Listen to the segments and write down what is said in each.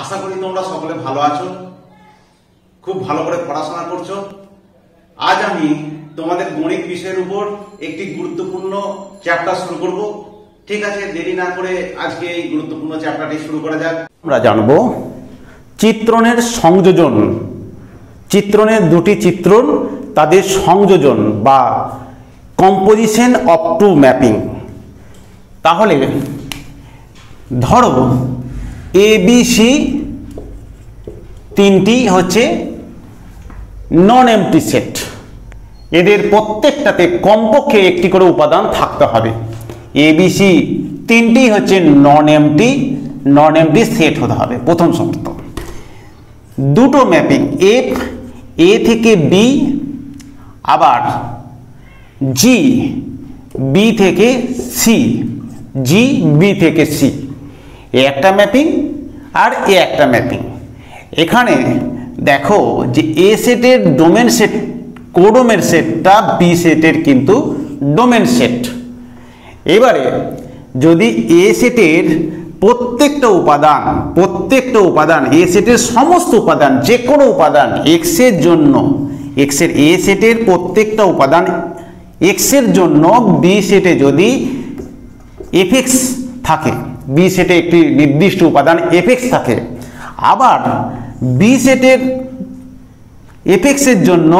আশা করি তোমরা সকলে ভালো আছো খুব ভালো করে পড়াশোনা করছো আজ আমি তোমাদের গণিত বিষয়ের উপর একটি গুরুত্বপূর্ণ চ্যাপ্টার শুরু করব ঠিক আছে দেরি না করে আজকে এই গুরুত্বপূর্ণ চ্যাপ্টারটি শুরু করা যাক আমরা জানব চিত্রণের সংযোজন চিত্রণের দুটি চিত্রণ তাদের সংযোজন বা কম্পোজিশন অপ টু ম্যাপিং তাহলে ধরো এবিসি বি তিনটি হচ্ছে নন এমটি সেট এদের প্রত্যেকটাতে কমপক্ষে একটি করে উপাদান থাকতে হবে এবিসি তিনটি হচ্ছে non empty non empty set হতে হবে প্রথম শর্ত দুটো ম্যাপিং এফ এ থেকে বি আবার জি বি থেকে সি জি বি থেকে সি একটা ম্যাপিং আর এ একটা ম্যাপিং এখানে দেখো যে এ সেটের ডোমেন সেট কোডোমের সেটটা বি সেটের কিন্তু ডোমেন সেট এবারে যদি এ সেটের প্রত্যেকটা উপাদান প্রত্যেকটা উপাদান এ সেটের সমস্ত উপাদান যে কোনো উপাদান এক্সের জন্য এক্সের এ সেটের প্রত্যেকটা উপাদান এক্সের জন্য বি সেটে যদি এফেক্স থাকে বি সেটে একটি নির্দিষ্ট উপাদান এফেক্স থাকে আবার বি সেটের এফেক্সের জন্য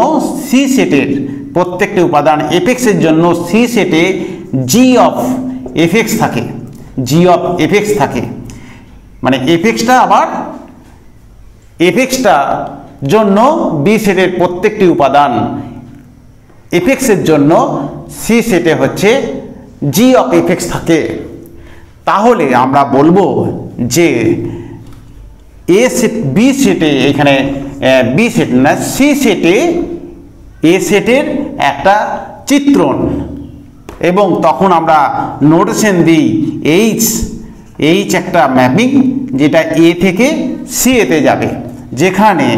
সি সেটের প্রত্যেকটি উপাদান এফেক্সের জন্য সি সেটে জি অফ এফেক্স থাকে জি অফ এফেক্স থাকে মানে এফেক্সটা আবার এফেক্সটা জন্য বি সেটের প্রত্যেকটি উপাদান এফেক্সের জন্য সি সেটে হচ্ছে জি অফ এফেক্স থাকে তাহলে আমরা বলবো যে এ সেট বি সেটে এখানে বি সেট না সি সেটে এ সেটের একটা চিত্রণ এবং তখন আমরা নোটেশন দিই এইচ এইচ একটা ম্যাপিং যেটা এ থেকে সি এতে যাবে যেখানে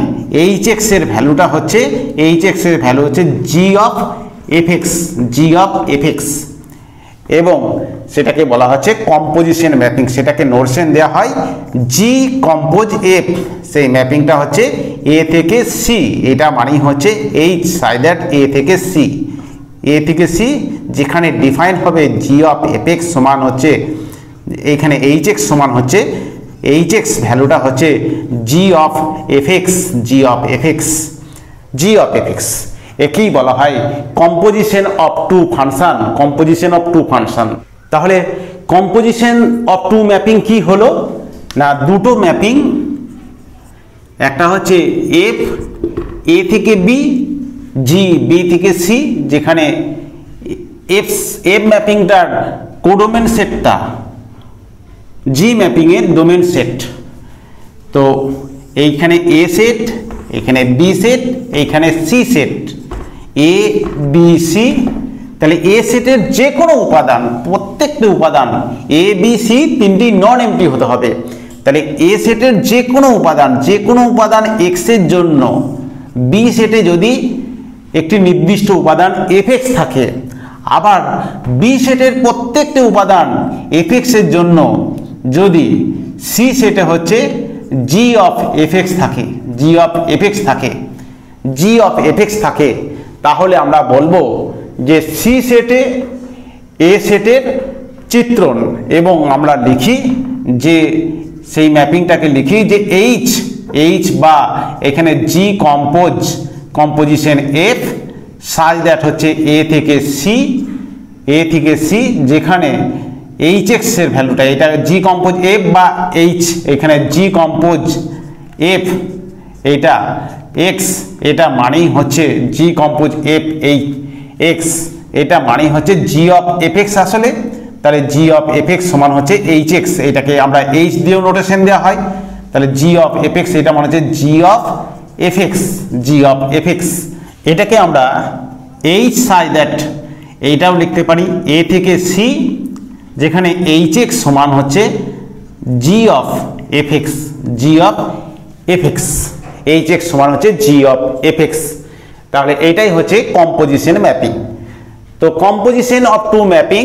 এইচ এক্সের ভ্যালুটা হচ্ছে এইচ এক্সের ভ্যালু হচ্ছে g of f x g of f x এবং সেটাকে বলা হচ্ছে কম্পোজিশন ম্যাপিং সেটাকে নোরসেন দেওয়া হয় জি কম্পোজ এফ সেই ম্যাপিংটা হচ্ছে এ থেকে সি এটা মানেই হচ্ছে এইচ দ্যাট এ থেকে সি এ থেকে সি যেখানে ডিফাইন হবে জি অফ এফেক্স সমান হচ্ছে এইখানে এইচ এক্স সমান হচ্ছে এইচ এক্স ভ্যালুটা হচ্ছে g of f x g of f x g of f x একেই বলা হয় composition of two function composition of two function তাহলে কম্পোজিশন অফ টু ম্যাপিং কি হলো না দুটো ম্যাপিং একটা হচ্ছে এফ এ থেকে বি জি বি থেকে সি যেখানে এফ এফ ম্যাপিংটার কোডোমেন সেটটা জি ম্যাপিংয়ের ডোমেন সেট তো এইখানে এ সেট এখানে বি সেট এইখানে C set A B C তাহলে এ সেটের যে কোনো উপাদান প্রত্যেকটি উপাদান এ বি সি তিনটি নন এমটি হতে হবে তাহলে এ সেটের যে কোনো উপাদান যে কোনো উপাদান এক্সের জন্য বি সেটে যদি একটি নির্দিষ্ট উপাদান এফেক্স থাকে আবার বি সেটের প্রত্যেকটি উপাদান এফেক্সের জন্য যদি সি সেটে হচ্ছে জি অফ এফেক্স থাকে জি অফ এফেক্স থাকে জি অফ এফেক্স থাকে তাহলে আমরা বলবো যে সি সেটে এ সেটের চিত্রণ এবং আমরা লিখি যে সেই ম্যাপিংটাকে লিখি যে এইচ এইচ বা এখানে g compose composition f such that হচ্ছে এ থেকে সি এ থেকে সি যেখানে এইচ এক্সের ভ্যালুটা এটা জি কম্পোজ এফ বা এইচ এখানে জি কম্পোজ এফ এটা এক্স এটা মানেই হচ্ছে g compose f h x এটা মানে হচ্ছে জি অফ এফেক্স আসলে তাহলে জি অফ এফেক্স সমান হচ্ছে এইচ এক্স এটাকে আমরা এইচ দিয়েও নোটেশন দেওয়া হয় তাহলে জি অফ এফেক্স এটা মানে হচ্ছে g of f x g of f x এটাকে আমরা এইচ সাই দ্যাট এইটাও লিখতে পারি এ থেকে সি যেখানে এইচ এক্স সমান হচ্ছে g of f x g of f x h x সমান হচ্ছে জি অফ এফেক্স তাহলে এইটাই হচ্ছে কম্পোজিশন ম্যাপিং তো কম্পোজিশন অফ টু ম্যাপিং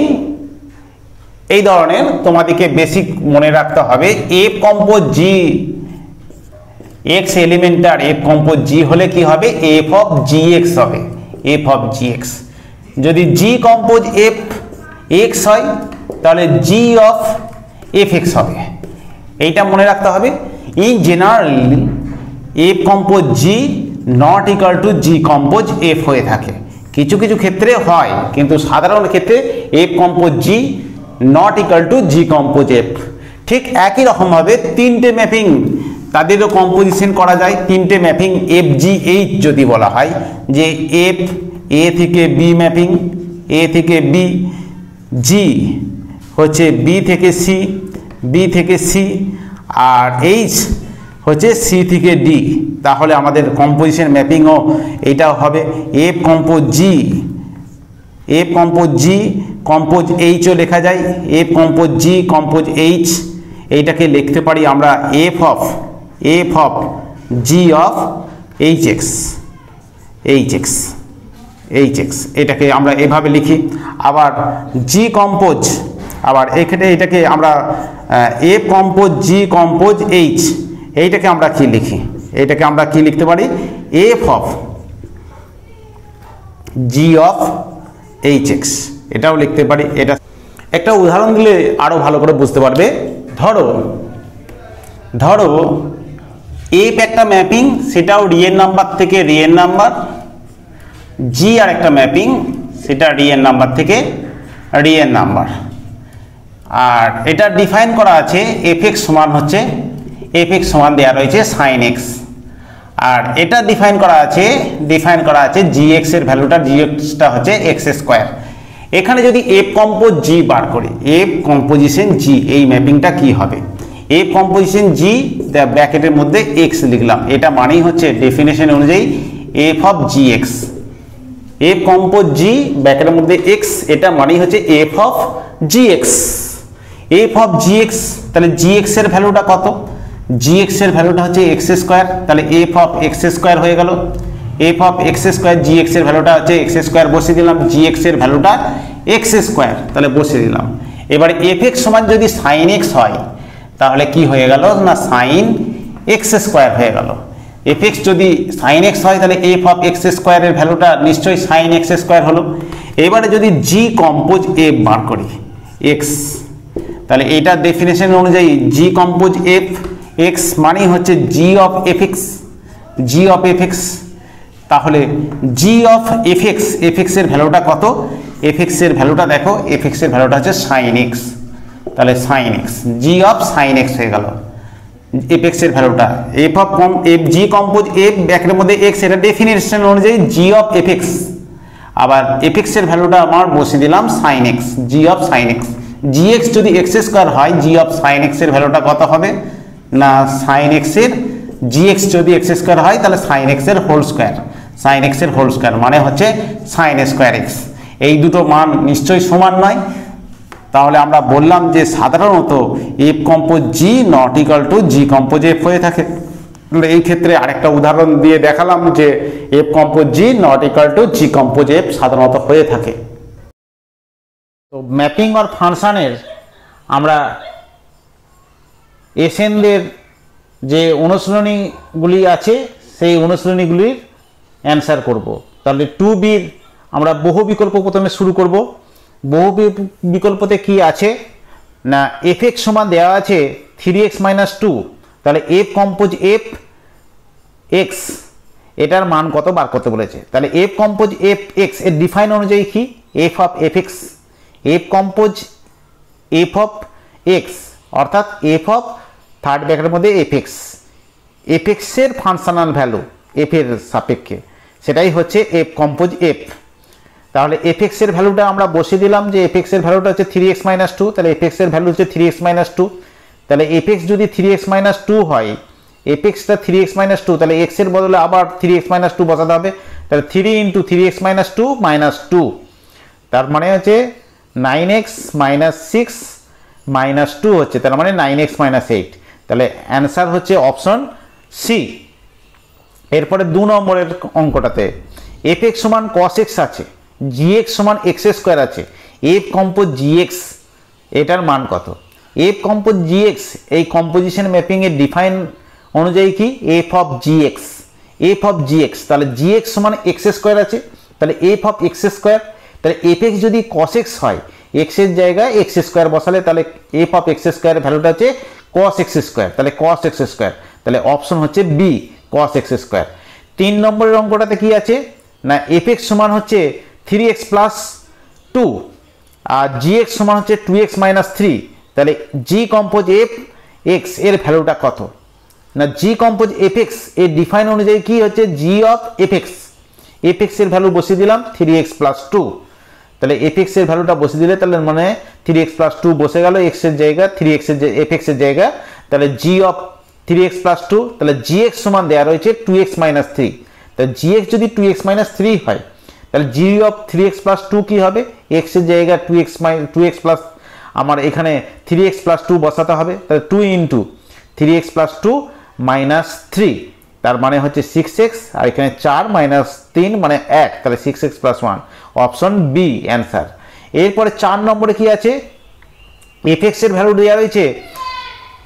এই ধরনের তোমাদেরকে বেসিক মনে রাখতে হবে এফ কম্পোজ জি এক্স এলিমেন্টার এফ কম্পোজ জি হলে কি হবে এফ অফ জি এক্স হবে এফ অফ জি এক্স যদি জি কম্পোজ এফ এক্স হয় তাহলে জি অফ এফ এক্স হবে এইটা মনে রাখতে হবে in general f compose g not equal two g compose f হয়ে থাকে কিছু কিছু ক্ষেত্রে হয় কিন্তু সাধারণ ক্ষেত্রে f compose g not equal two g compose f ঠিক একই রকমভাবে তিনটে ম্যাপিং তাদেরও কম্পোজিশন করা যায় তিনটে ম্যাপিং এফ জি এইচ যদি বলা হয় যে এফ এ থেকে বি ম্যাপিং এ থেকে বি জি হচ্ছে বি থেকে সি বি থেকে সি আর এইচ হচ্ছে সি থেকে ডি তাহলে আমাদের কম্পোজিশন ম্যাপিংও এটা হবে f compose g f compose g compose এইচও লেখা যায় f compose g compose h এইটাকে লিখতে পারি আমরা f of f of g of h x h x h x এটাকে আমরা এভাবে লিখি আবার জি কম্পোজ আবার এক্ষেত্রে এটাকে আমরা f compose g compose h এইটাকে আমরা কি লিখি এইটাকে আমরা কি লিখতে পারি f of g of h x এটাও লিখতে পারি এটা একটা উদাহরণ দিলে আরও ভালো করে বুঝতে পারবে ধরো ধরো এফ একটা ম্যাপিং সেটাও রিয়ের নাম্বার থেকে রিয়ের নাম্বার জি আর একটা ম্যাপিং সেটা রিয়ের নাম্বার থেকে রিয়ের নাম্বার আর এটা ডিফাইন করা আছে এফ এক্স সমান হচ্ছে এফ এক্স সমান দেওয়া রয়েছে সাইন এক্স আর এটা ডিফাইন করা আছে ডিফাইন করা আছে জি এক্সের ভ্যালুটা জি এক্সটা হচ্ছে এক্স স্কোয়ার এখানে যদি এফ কম্পোজ জি বার করে এফ কম্পোজিশন জি এই ম্যাপিংটা কি হবে এফ কম্পোজিশন জি ব্র্যাকেটের মধ্যে এক্স লিখলাম এটা মানেই হচ্ছে ডেফিনেশন অনুযায়ী f of g x f compose g ব্র্যাকেটের মধ্যে এক্স এটা মানেই হচ্ছে f of g x f of g x তাহলে জি এক্সের ভ্যালুটা কত জি এক্সের ভ্যালুটা হচ্ছে এক্স স্কোয়ার তাহলে এফ অফ এক্স স্কোয়ার হয়ে গেল f of x square g এক্সের ভ্যালুটা হচ্ছে এক্স স্কোয়ার বসিয়ে দিলাম জি এক্সের ভ্যালুটা এক্স স্কোয়ার তাহলে বসিয়ে দিলাম এবার এফ এক্স সমান যদি সাইন এক্স হয় তাহলে কি হয়ে গেল না সাইন এক্স স্কোয়ার হয়ে গেল এফ এক্স যদি সাইন এক্স হয় তাহলে এফ অফ এক্স স্কোয়ারের ভ্যালুটা নিশ্চয়ই সাইন এক্স স্কোয়ার হলো এবারে যদি জি কম্পোজ এফ বার করি এক্স তাহলে এইটার ডেফিনেশন অনুযায়ী জি কম্পোজ এফ এক্স মানেই হচ্ছে g of f x g of f x তাহলে জি অফ এফেক্স এফেক্সের ভ্যালুটা কত এফেক্সের ভ্যালুটা দেখো এফেক্সের ভ্যালুটা হচ্ছে সাইন এক্স তাহলে sine x g of sine x হয়ে গেল এফেক্সের ভ্যালুটা এফ অফ কম এফ জি কম্পোজ এফ ব্যাকের মধ্যে এক্স এটা ডেফিনেশন অনুযায়ী জি অফ এফেক্স আবার এফেক্সের ভ্যালুটা আমার বসে দিলাম sine x g of sine x g x যদি এক্স স্কোয়ার হয় জি অফ সাইন এক্সের ভ্যালুটা কত হবে না সাইন এক্সের জি এক্স যদি এক্স স্কোয়ার হয় তাহলে সাইন এক্সের হোল স্কোয়ার সাইন এক্সের হোল স্কোয়ার মানে হচ্ছে সাইন স্কোয়ার এক্স এই দুটো মান নিশ্চয়ই সমান নয় তাহলে আমরা বললাম যে সাধারণত f compose g not equal two g compose f হয়ে থাকে এই ক্ষেত্রে আরেকটা উদাহরণ দিয়ে দেখালাম যে f compose g not equal two g compose f সাধারণত হয়ে থাকে তো ম্যাপিং অর ফাংশানের আমরা এসএনদের যে অনুশীলনীগুলি আছে সেই অনুশীলনীগুলির অ্যান্সার করব। তাহলে টু বির আমরা বহু বিকল্প প্রথমে শুরু করব বহু বিকল্পতে কি আছে না এফ এক্স সমান দেওয়া আছে থ্রি এক্স মাইনাস টু তাহলে এফ কম্পোজ এফ এক্স এটার মান কত বার করতে বলেছে তাহলে এফ কম্পোজ এফ এক্স এর ডিফাইন অনুযায়ী কি f of f x f compose f of x অর্থাৎ এফ অফ থার্ড ব্যাকের মধ্যে এফেক্স এফেক্সের ফাংশনাল ভ্যালু এফ এর সাপেক্ষে সেটাই হচ্ছে এফ কম্পোজ এফ তাহলে এফ ভ্যালুটা আমরা বসে দিলাম যে এফ এক্সের ভ্যালুটা হচ্ছে থ্রি এক্স মাইনাস টু তাহলে এফ এক্সের ভ্যালু হচ্ছে থ্রি এক্স মাইনাস টু তাহলে এফ এক্স যদি থ্রি এক্স মাইনাস টু হয় এফ এক্সটা থ্রি এক্স মাইনাস টু তাহলে এক্সের বদলে আবার থ্রি এক্স মাইনাস টু বসাতে হবে তাহলে three into three x minus two minus two তার মানে হচ্ছে nine x minus six minus two হচ্ছে তার মানে নাইন এক্স মাইনাস এইট তাহলে অ্যান্সার হচ্ছে অপশন সি এরপরে দু নম্বরের অঙ্কটাতে এফ এক্স সমান কস এক্স আছে জি এক্স সমান এক্স স্কোয়ার আছে এফ কম্পোজ জি এক্স এটার মান কত এফ কম্পোজ জি এক্স এই কম্পোজিশন ম্যাপিংয়ের ডিফাইন অনুযায়ী কি f of g x f of g x তাহলে জি এক্স সমান এক্স স্কোয়ার আছে তাহলে এফ অফ এক্স স্কোয়ার তাহলে এফ এক্স যদি কস এক্স হয় এক্সের জায়গায় এক্স স্কোয়ার বসালে তাহলে এফ অফ এক্স স্কোয়ার ভ্যালুটা হচ্ছে কস এক্স স্কোয়ার তাহলে কস এক্স স্কোয়ার তাহলে অপশন হচ্ছে বি কস এক্স স্কোয়ার তিন নম্বরের অঙ্কটাতে কি আছে না এফ এক্স সমান হচ্ছে থ্রি এক্স প্লাস টু আর জি এক্স সমান হচ্ছে টু এক্স মাইনাস থ্রি তাহলে জি কম্পোজ এফ এক্স এর ভ্যালুটা কত না জি কম্পোজ এফ এক্স এর ডিফাইন অনুযায়ী কি হচ্ছে g of f x f x এর ভ্যালু বসিয়ে দিলাম থ্রি এক্স প্লাস টু তাহলে এফ এক্স এর ভ্যালুটা বসে দিলে তাহলে মানে থ্রি এক্স প্লাস টু বসে গেল এক্স এর জায়গা থ্রি এক্স এর এফ এক্স এর জায়গা তাহলে g of three x plus two তাহলে জি এক্স সমান দেওয়া রয়েছে টু এক্স মাইনাস থ্রি তাহলে জি এক্স যদি টু এক্স মাইনাস থ্রি হয় তাহলে g of three x plus two কী হবে এক্সের জায়গা টু এক্স মাই টু এক্স প্লাস আমার এখানে থ্রি এক্স প্লাস টু বসাতে হবে তাহলে two into three x plus two minus three তার মানে হচ্ছে সিক্স এক্স আর এখানে চার মাইনাস তিন মানে এক তাহলে six x plus one option B answer এরপরে চার নম্বরে কি আছে এফ এক্সের ভ্যালু দেওয়া রয়েছে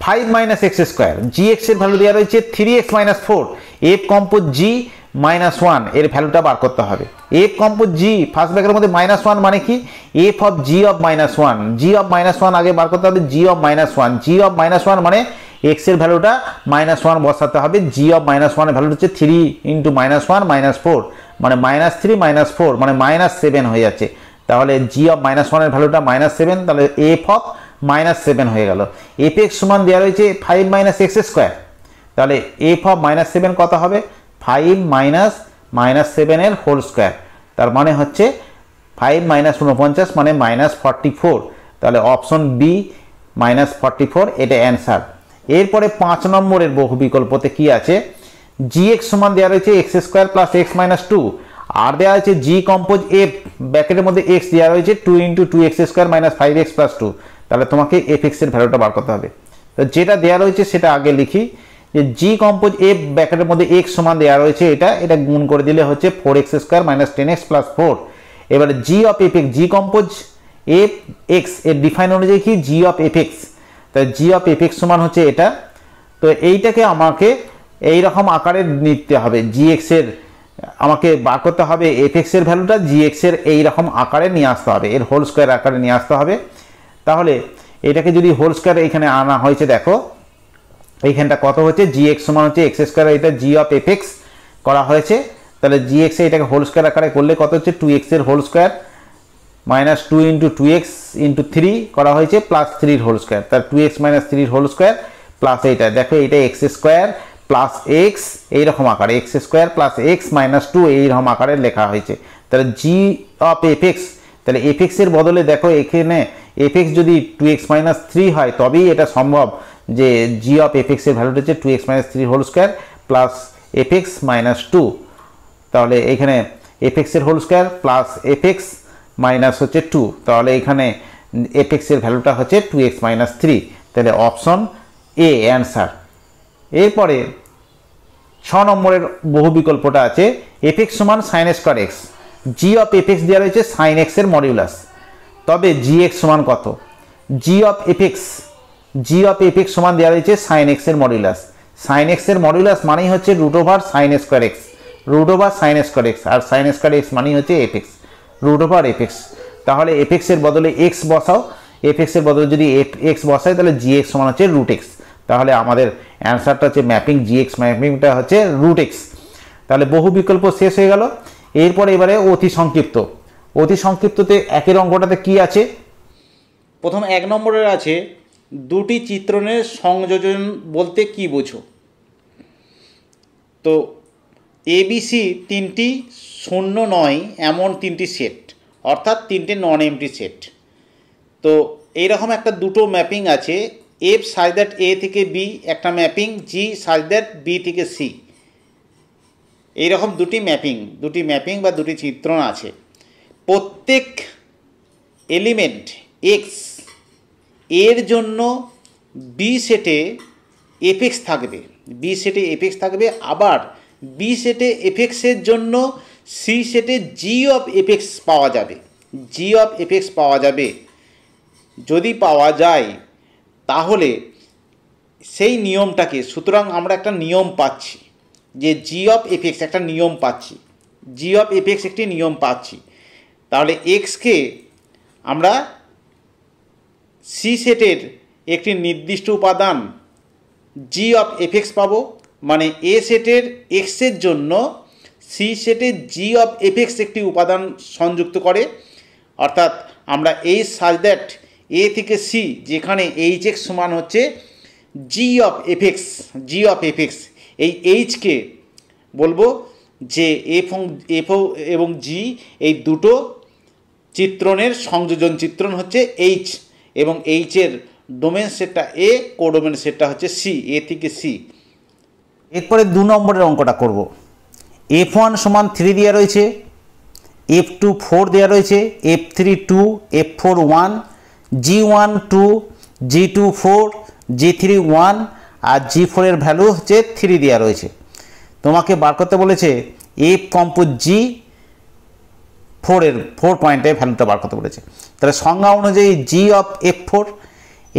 five minus x square g এক্সের ভ্যালু দেওয়া রয়েছে three x minus four f compose g minus one এর ভ্যালুটা বার করতে হবে এফ কম্পোজ জি ফার্স্ট ব্যাকের মধ্যে মাইনাস ওয়ান মানে কি f of g of minus one g of minus one আগে বার করতে হবে g of minus one g of minus one মানে এক্সের ভ্যালুটা মাইনাস ওয়ান বসাতে হবে জি অফ মাইনাস ওয়ানের ভ্যালু হচ্ছে three into minus one minus four মানে মাইনাস থ্রি মাইনাস ফোর মানে মাইনাস সেভেন হয়ে যাচ্ছে তাহলে জি অফ মাইনাস ওয়ানের ভ্যালুটা মাইনাস সেভেন তাহলে এফ অফ মাইনাস সেভেন হয়ে গেল এফ এক্স সমান দেওয়া রয়েছে ফাইভ মাইনাস এক্স স্কোয়ার তাহলে এফ অফ মাইনাস সেভেন কত হবে ফাইভ মাইনাস মাইনাস সেভেনের হোল স্কোয়ার তার মানে হচ্ছে ফাইভ মাইনাস ঊনপঞ্চাশ মানে মাইনাস ফর্টি ফোর তাহলে option B minus forty four এটা অ্যান্সার এরপরে পাঁচ নম্বরের বহু বিকল্পতে কি আছে জি এক্স সমান দেওয়া রয়েছে x square plus x minus two আর দেওয়া আছে জি কম্পোজ এফ ব্যাকেটের মধ্যে এক্স দেওয়া রয়েছে two into two x square minus five x plus two তাহলে তোমাকে এফ এক্সের ভ্যালুটা বার করতে হবে তো যেটা দেওয়া রয়েছে সেটা আগে লিখি যে জি কম্পোজ এফ ব্যাকেটের মধ্যে এক্স সমান দেওয়া রয়েছে এটা এটা গুণ করে দিলে হচ্ছে four x square minus ten x plus four এবারে জি of f x G compose f x এর ডিফাইন অনুযায়ী কি জি অফ এফ এক্স তাই জি অফ এফ এক্স সমান হচ্ছে এটা তো এইটাকে আমাকে এই রকম আকারে নিতে হবে এক্স এর আমাকে বার করতে হবে এফ এর ভ্যালুটা এক্স এর এই রকম আকারে নিয়ে আসতে হবে এর হোল স্কোয়ার আকারে নিয়ে আসতে হবে তাহলে এটাকে যদি হোল স্কোয়ার এখানে আনা হয়েছে দেখো এইখানটা কত হচ্ছে জি এক্স সমান হচ্ছে এক্স স্কোয়ার এটা জি অফ এফ এক্স করা হয়েছে তাহলে জি এক্স এটাকে হোল স্কোয়ার আকারে করলে কত হচ্ছে টু এক্সের whole square minus two into two x into three করা হয়েছে প্লাস থ্রির হোল স্কোয়ার তার টু এক্স মাইনাস থ্রির হোল স্কোয়ার প্লাস এইটা দেখো এটা এক্স স্কোয়ার প্লাস এক্স এইরকম আকারে x square plus x minus two এইরকম আকারে লেখা হয়েছে তাহলে জি অফ এফ এক্স তাহলে এফ বদলে দেখো এখানে এফ এক্স যদি টু এক্স মাইনাস থ্রি হয় তবেই এটা সম্ভব যে জি অফ এফ এক্সের ভ্যালুটা হচ্ছে two x minus three whole square plus f x minus two তাহলে এখানে এফ এক্সের whole square plus f x minus হচ্ছে টু তাহলে এখানে এফ এক্সের ভ্যালুটা হচ্ছে টু এক্স মাইনাস থ্রি তাহলে অপশন এ অ্যান্সার এরপরে ছ নম্বরের বহু বিকল্পটা আছে এফ এক্স সমান sine square x g of f x দেওয়া রয়েছে সাইন এক্সের মডিউলাস তবে জি এক্স সমান কত g of f x g of f x সমান দেওয়া রয়েছে সাইন এক্সের মডিউলাস সাইন এক্সের মডিউলাস মানেই হচ্ছে root over sine square x root over sine square x আর সাইন স্কোয়ার এক্স মানেই হচ্ছে f x root over f x তাহলে এফ বদলে এক্স বসাও এফ এক্সের বদলে যদি এফ এক্স বসায় তাহলে জি এক্স সমান হচ্ছে রুট এক্স তাহলে আমাদের অ্যান্সারটা হচ্ছে ম্যাপিং জিএক্স ম্যাপিংটা হচ্ছে রুট এক্স তাহলে বহু বিকল্প শেষ হয়ে গেল এরপরে এবারে অতি সংক্ষিপ্ত অতি সংক্ষিপ্ততে একের অঙ্কটাতে কি আছে প্রথম এক নম্বরের আছে দুটি চিত্রণের সংযোজন বলতে কি বোঝো তো এবিসি তিনটি শূন্য নয় এমন তিনটি সেট অর্থাৎ তিনটে নন এমটি সেট তো এইরকম একটা দুটো ম্যাপিং আছে এফ সাজ দ্যাট এ থেকে বি একটা mapping G such that B থেকে সি এইরকম দুটি ম্যাপিং দুটি ম্যাপিং বা দুটি চিত্রণ আছে প্রত্যেক এলিমেন্ট এক্স এর জন্য বি সেটে এফেক্স থাকবে বি সেটে এফেক্স থাকবে আবার বি সেটে এপেক্সের জন্য সি সেটে জি অফ এফেক্স পাওয়া যাবে জি অফ এপেক্স পাওয়া যাবে যদি পাওয়া যায় তাহলে সেই নিয়মটাকে সুতরাং আমরা একটা নিয়ম পাচ্ছি যে জি অফ এফেক্স একটা নিয়ম পাচ্ছি জি অফ এফেক্স একটি নিয়ম পাচ্ছি তাহলে এক্সকে আমরা সি সেটের একটি নির্দিষ্ট উপাদান জি অফ এফেক্স পাবো মানে এ সেটের এক্সের জন্য সি সেটের জি অফ এফেক্স একটি উপাদান সংযুক্ত করে অর্থাৎ আমরা এই সাজ দ্যাট এ থেকে সি যেখানে এইচ এক্স সমান হচ্ছে g of f x g of f x এই এইচকে বলবো যে এফ এফ এবং জি এই দুটো চিত্রণের সংযোজন চিত্রণ হচ্ছে এইচ এবং এইচের ডোমেন সেটটা এ কোডোমেন সেটটা হচ্ছে সি এ থেকে সি এরপরে দু নম্বরের অঙ্কটা করব এফ ওয়ান সমান থ্রি দেওয়া রয়েছে এফ টু ফোর দেওয়া রয়েছে f three two f four one g one two g two four g three one আর জি ফোরের ভ্যালু হচ্ছে থ্রি দেওয়া রয়েছে তোমাকে বার করতে বলেছে এফ কম্পোজ জি ফোরের ফোর পয়েন্টে ভ্যালুটা বার করতে বলেছে তাহলে সংজ্ঞা অনুযায়ী g of f four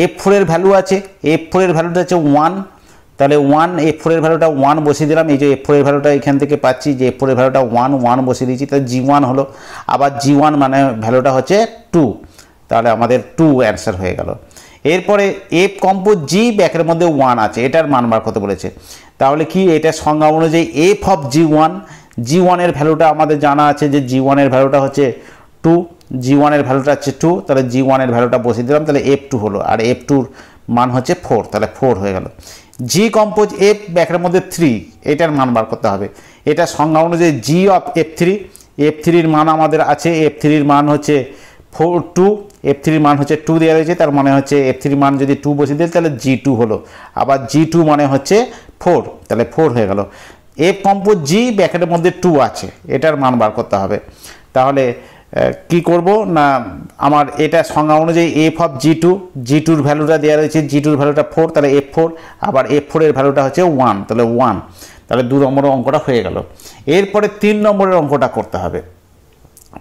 f ফোরের ভ্যালু আছে এফ ফোরের ভ্যালুটা হচ্ছে ওয়ান তাহলে ওয়ান এফ ফোরের ভ্যালুটা ওয়ান বসিয়ে দিলাম এই যে এফ ফোরের ভ্যালুটা এখান থেকে পাচ্ছি যে এফ ফোরের ভ্যালুটা ওয়ান ওয়ান বসিয়ে দিয়েছি তাহলে জি ওয়ান হলো আবার জি ওয়ান মানে ভ্যালুটা হচ্ছে টু তাহলে আমাদের টু অ্যান্সার হয়ে গেল এরপরে এফ কম্পোজ জি ব্যাকের মধ্যে ওয়ান আছে এটার মান বার করতে বলেছে তাহলে কি এটা সংজ্ঞা অনুযায়ী f of g one g ওয়ানের ভ্যালুটা আমাদের জানা আছে যে জি ওয়ানের ভ্যালুটা হচ্ছে টু জি ওয়ানের ভ্যালুটা হচ্ছে টু তাহলে জি ওয়ানের ভ্যালুটা বসিয়ে দিলাম তাহলে এফ টু হলো আর এফ টুর মান হচ্ছে ফোর তাহলে ফোর হয়ে গেল জি কম্পোজ এফ ব্যাকের মধ্যে থ্রি এটার মান বার করতে হবে এটা সংজ্ঞা অনুযায়ী g of f three f থ্রির মান আমাদের আছে এফ থ্রির মান হচ্ছে ফোর টু এফ থ্রির মান হচ্ছে টু দেওয়া রয়েছে তার মানে হচ্ছে এফ থ্রির মান যদি টু বসিয়ে দিই তাহলে জি টু হলো আবার জি টু মানে হচ্ছে ফোর তাহলে ফোর হয়ে গেল এফ কম্পোজ জি ব্যাকেটের মধ্যে টু আছে এটার মান বার করতে হবে তাহলে কি করব না আমার এটা সংজ্ঞা অনুযায়ী f of g two g টুর ভ্যালুটা দেওয়া রয়েছে জি টুর ভ্যালুটা ফোর তাহলে এফ ফোর আবার এফ ফোরের ভ্যালুটা হচ্ছে ওয়ান তাহলে ওয়ান তাহলে দু নম্বরের অঙ্কটা হয়ে গেল এরপরে তিন নম্বরের অঙ্কটা করতে হবে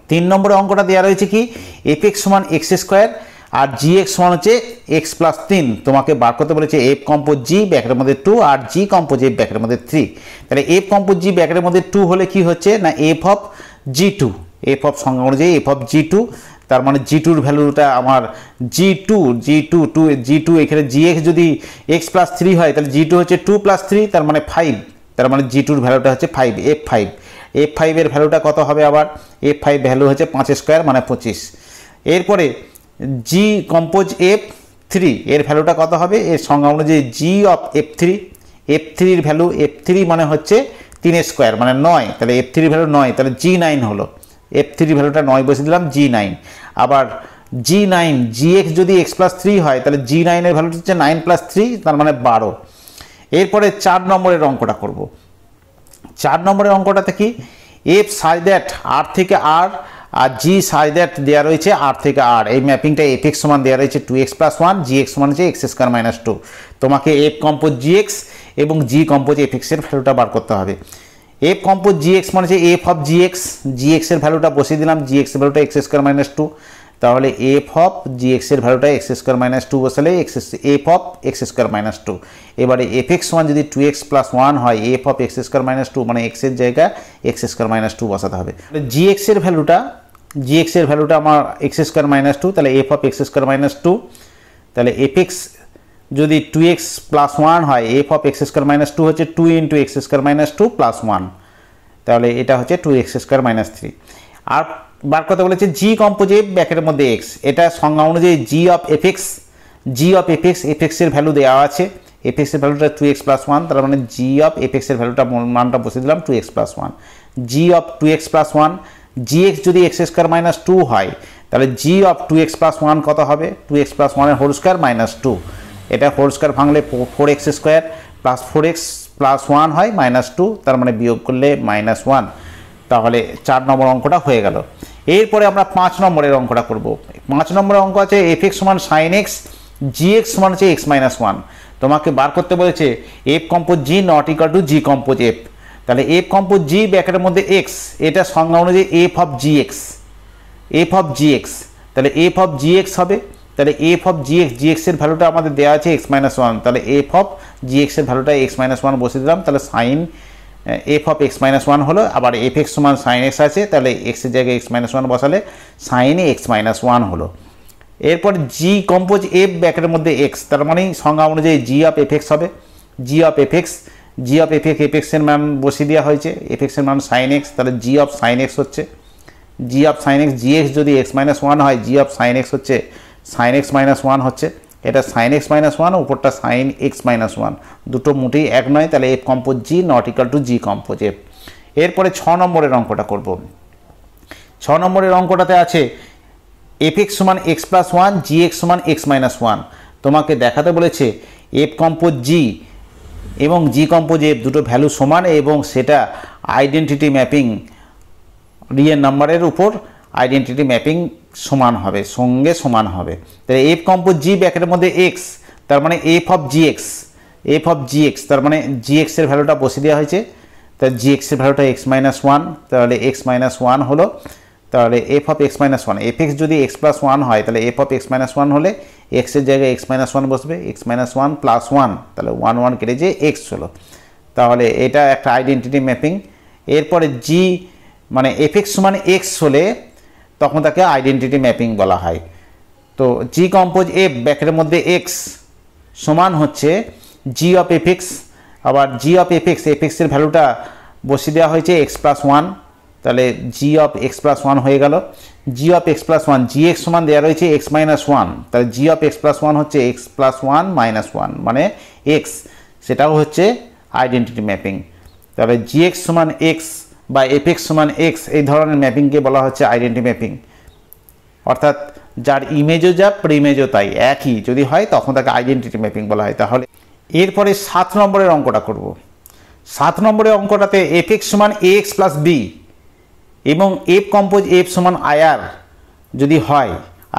তিন নম্বরে অঙ্কটা দেওয়া রয়েছে কি এফ এক্স সমান এক্স স্কোয়ার আর জি এক্স সমান হচ্ছে এক্স প্লাস তিন তোমাকে বার করতে বলেছে এফ কম্পোজ জি ব্যাকের মধ্যে টু আর জি কম্পোজ এফ ব্যাকেটের মধ্যে থ্রি তাহলে এফ কম্পোজ জি ব্যাকের মধ্যে টু হলে কি হচ্ছে না f of g two f of সংখ্যা অনুযায়ী এফ অফ জি টু তার মানে জি টুর ভ্যালুটা আমার g two g two two g two এখানে জি এক্স যদি এক্স প্লাস থ্রি হয় তাহলে জি টু হচ্ছে টু প্লাস থ্রি তার মানে ফাইভ তার মানে জি টুর ভ্যালুটা হচ্ছে ফাইভ এফ ফাইভ এফ ফাইভের ভ্যালুটা কত হবে আবার এফ ফাইভ ভ্যালু হচ্ছে পাঁচ স্কোয়ার মানে পঁচিশ এরপরে জি কম্পোজ এফ থ্রি এর ভ্যালুটা কত হবে এর সংজ্ঞা অনুযায়ী g of f three f থ্রির ভ্যালু এফ থ্রি মানে হচ্ছে তিন স্কোয়ার মানে নয় তাহলে এফ থ্রির ভ্যালু নয় তাহলে জি নাইন হলো এফ থ্রি ভ্যালুটা নয় বসে দিলাম জি নাইন আবার জি নাইন জি এক্স যদি এক্স প্লাস থ্রি হয় তাহলে জি নাইনের ভ্যালুটা হচ্ছে নাইন প্লাস থ্রি তার মানে বারো এরপরে চার নম্বরের অঙ্কটা করবো চার নম্বরের অঙ্কটাতে কি এফ সাই দ্যাট আর থেকে আর আর জি সাই দ্যাট দেওয়া রয়েছে আর থেকে আর এই ম্যাপিংটা এফ এক্স সমান দেওয়া রয়েছে two x plus one g x সমান হচ্ছে এক্স স্কোয়ার মাইনাস টু তোমাকে এফ কম্পোজ জি এক্স এবং জি কম্পোজ এফ এক্সের ভ্যালুটা বার করতে হবে এফ কম্পোজ জি এক্স মানে হচ্ছে f of g x g এক্সের ভ্যালুটা বসিয়ে দিলাম জি এক্সের ভ্যালুটা এক্স স্কোয়ার মাইনাস টু তাহলে এফ অফ জি এক্সের ভ্যালুটা এক্স স্কোয়ার মাইনাস টু বসালে x f of x square minus two এবারে এফ এক্স ওয়ান যদি টু এক্স প্লাস ওয়ান হয় f of x square minus two মানে এক্সের জায়গায় এক্স স্কোয়ার মাইনাস টু বসাতে হবে জি এক্সের ভ্যালুটা জি এক্সের ভ্যালুটা আমার এক্স স্কোয়ার মাইনাস টু তাহলে f of x square minus two তাহলে এফ এক্স যদি টু এক্স প্লাস ওয়ান হয় f of x square minus two হচ্ছে two into x square minus two plus one তাহলে এটা হচ্ছে two x square minus three আর বার করতে বলেছে জি কম্পোজিট ব্যাকের মধ্যে এক্স এটা সংজ্ঞা অনুযায়ী g of f x g of f x এফেক্সের ভ্যালু দেওয়া আছে এফেক্সের ভ্যালুটা টু এক্স প্লাস ওয়ান তার মানে জি অফ এফেক্সের ভ্যালুটা মানটা বসে দিলাম two x plus one g of two x plus one g x যদি এক্স স্কোয়ার মাইনাস টু হয় তাহলে g of two x plus ওয়ান কত হবে টু এক্স প্লাস ওয়ানের হোল স্কোয়ার মাইনাস টু এটা হোল স্কোয়ার ভাঙলে four x square plus four x plus one হয় মাইনাস টু তার মানে বিয়োগ করলে মাইনাস ওয়ান তাহলে চার নম্বর অঙ্কটা হয়ে গেল এরপরে আমরা পাঁচ নম্বরের অঙ্কটা করব পাঁচ নম্বরের অঙ্ক আছে এফ এক্স সমান সাইন এক্স জি এক্স সমান হচ্ছে এক্স মাইনাস ওয়ান তোমাকে বার করতে বলেছে f compose g not equal two g compose f তাহলে এফ কম্পোজ জি ব্যাকেটের মধ্যে এক্স এটা সংজ্ঞা অনুযায়ী f of g x f of g x তাহলে এফ অফ জি এক্স হবে তাহলে f of g x g এক্সের ভ্যালুটা আমাদের দেওয়া আছে এক্স মাইনাস ওয়ান তাহলে এফ অফ জি এক্সের ভ্যালুটা এক্স মাইনাস ওয়ান বসে দিলাম তাহলে sine f of x minus one হলো আবার এফ এক্স সমান সাইন এক্স আছে তাহলে এক্সের জায়গায় এক্স মাইনাস ওয়ান বসালে সাইনে এক্স মাইনাস ওয়ান হলো এরপর জি কম্পোজ এফ ব্যাকের মধ্যে এক্স তার মানেই সংজ্ঞা অনুযায়ী জি অফ এফ এক্স হবে g of f x g of f x f এক্সের মান বসিয়ে দেওয়া হয়েছে এফ এক্সের মান সাইন এক্স তাহলে জি অফ সাইন এক্স হচ্ছে g of sine x g x যদি এক্স মাইনাস ওয়ান হয় জি অফ সাইন এক্স হচ্ছে সাইন এক্স মাইনাস ওয়ান হচ্ছে এটা সাইন এক্স মাইনাস ওয়ান উপরটা সাইন এক্স মাইনাস ওয়ান দুটো মোটেই এক নয় তাহলে f compose g not equal two g compose f এরপরে ছ নম্বরের অঙ্কটা করব ছ নম্বরের অঙ্কটাতে আছে এফ এক্স সমান x plus one g x সমান এক্স মাইনাস ওয়ান তোমাকে দেখাতে বলেছে এফ কম্পোজ জি এবং জি কম্পোজ এফ দুটো ভ্যালু সমান এবং সেটা আইডেন্টিটি ম্যাপিং রিয়েল নাম্বারের উপর আইডেন্টিটি ম্যাপিং সমান হবে সঙ্গে সমান হবে তাহলে এফ কম্পোজ জি ব্যাকেটের মধ্যে এক্স তার মানে f of g x f of g x তার মানে জি এক্সের ভ্যালুটা বসে দেওয়া হয়েছে তার জি এক্সের ভ্যালুটা এক্স মাইনাস ওয়ান তাহলে এক্স মাইনাস ওয়ান হলো তাহলে f of x minus one f x যদি এক্স প্লাস ওয়ান হয় তাহলে f of x minus one হলে এক্সের জায়গায় এক্স মাইনাস ওয়ান বসবে x minus one plus one তাহলে ওয়ান ওয়ান কেটে যে এক্স হলো তাহলে এটা একটা আইডেন্টিটি ম্যাপিং এরপরে জি মানে এফ এক্স সমান এক্স হলে তখন তাকে আইডেন্টিটি ম্যাপিং বলা হয় তো জি কম্পোজ এফ ব্যাকের মধ্যে এক্স সমান হচ্ছে জি অফ এফিক্স আবার জি অফ এফিক্স এফিক্সের ভ্যালুটা বসিয়ে দেওয়া হয়েছে এক্স প্লাস ওয়ান তাহলে g of x plus one হয়ে গেল g of x plus one g x সমান দেওয়া রয়েছে এক্স মাইনাস ওয়ান তাহলে g of x plus one হচ্ছে x plus one minus one মানে এক্স সেটাও হচ্ছে আইডেন্টিটি ম্যাপিং তাহলে জি এক্স সমান এক্স বা এক্স সমান এক্স এই ধরনের ম্যাপিংকে বলা হচ্ছে আইডেন্টি ম্যাপিং অর্থাৎ যার ইমেজও যা প্রিমেজও তাই একই যদি হয় তখন তাকে আইডেন্টিটি ম্যাপিং বলা হয় তাহলে এরপরে সাত নম্বরের অঙ্কটা করব সাত নম্বরের অঙ্কটাতে এফ এক্স সমান এক্স প্লাস বি এবং এফ কম্পোজ এফ সমান আয়ার যদি হয়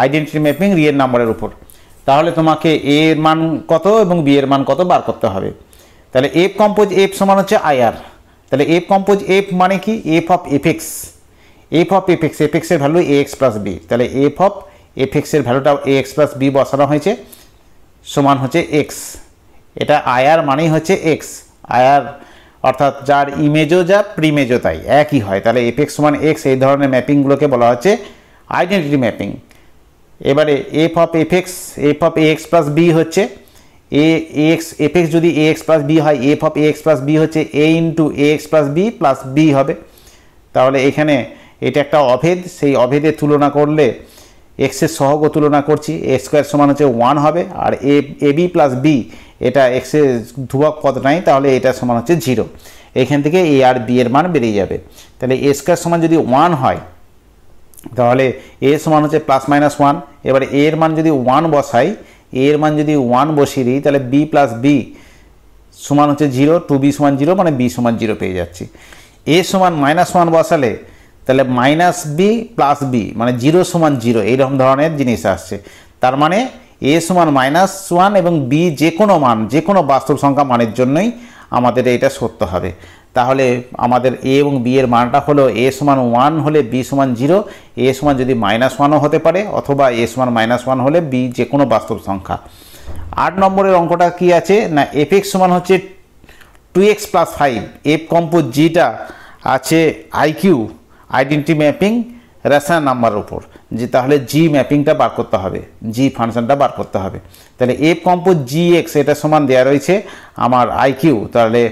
আইডেন্টিটি ম্যাপিং রিয়েল নাম্বারের উপর তাহলে তোমাকে এ এর মান কত এবং বি এর মান কত বার করতে হবে তাহলে এফ কম্পোজ এফ সমান হচ্ছে আয়ার তাহলে এফ কম্পোজ এফ মানে কি f of f x f of f x এফেক্সের value a x plus b তাহলে এফ অফ এফেক্সের ভ্যালুটা এ এক্স প্লাস বি বসানো হয়েছে সমান হচ্ছে এক্স এটা আয়ার মানেই হচ্ছে এক্স আয়ার অর্থাৎ যার ইমেজও যা প্রিমেজও তাই একই হয় তাহলে এফেক্স সমান এক্স এই ধরনের ম্যাপিংগুলোকে বলা হচ্ছে আইডেন্টিটি ম্যাপিং এবারে f of f x f of a x plus b হচ্ছে এ এক্স এফ এক্স যদি এ এক্স প্লাস বি হয় f of a x plus b হচ্ছে a into a x plus b plus b হবে তাহলে এখানে এটা একটা অভেদ সেই অভেদের তুলনা করলে এক্সের সহগ তুলনা করছি এ স্কোয়ার সমান হচ্ছে ওয়ান হবে আর a a b plus b এটা এক্সের ধ্রুবক পদ নাই তাহলে এটা সমান হচ্ছে জিরো এখান থেকে এ আর বি এর মান বেরিয়ে যাবে তাহলে এ স্কোয়ার সমান যদি ওয়ান হয় তাহলে এ সমান হচ্ছে প্লাস মাইনাস ওয়ান এবার এর মান যদি ওয়ান বসাই এর মান যদি ওয়ান বসিয়ে দিই তাহলে বি প্লাস বি সমান হচ্ছে জিরো টু বি সমান জিরো মানে বি সমান জিরো পেয়ে যাচ্ছি এ সমান মাইনাস ওয়ান বসালে তাহলে মাইনাস বি প্লাস বি মানে জিরো সমান জিরো এইরকম ধরনের জিনিস আসছে তার মানে এ সমান মাইনাস ওয়ান এবং বি যে কোনো মান যে কোনো বাস্তব সংখ্যা মানের জন্যই আমাদের এটা সত্য হবে তাহলে আমাদের এ এবং বি এর মানটা হলো এ সমান ওয়ান হলে বি সমান জিরো এ সমান যদি মাইনাস ওয়ানও হতে পারে অথবা এ সমান মাইনাস ওয়ান হলে বি যে কোনো বাস্তব সংখ্যা আট নম্বরের অঙ্কটা কি আছে না এফ এক্স সমান হচ্ছে two x plus five f compose জিটা আছে IQ identity mapping rational number উপর যে তাহলে জি ম্যাপিংটা বার করতে হবে জি ফাংশনটা বার করতে হবে তাহলে এফ কম্পোজ জি এক্স এটা সমান দেওয়া রয়েছে আমার আইকিউ তাহলে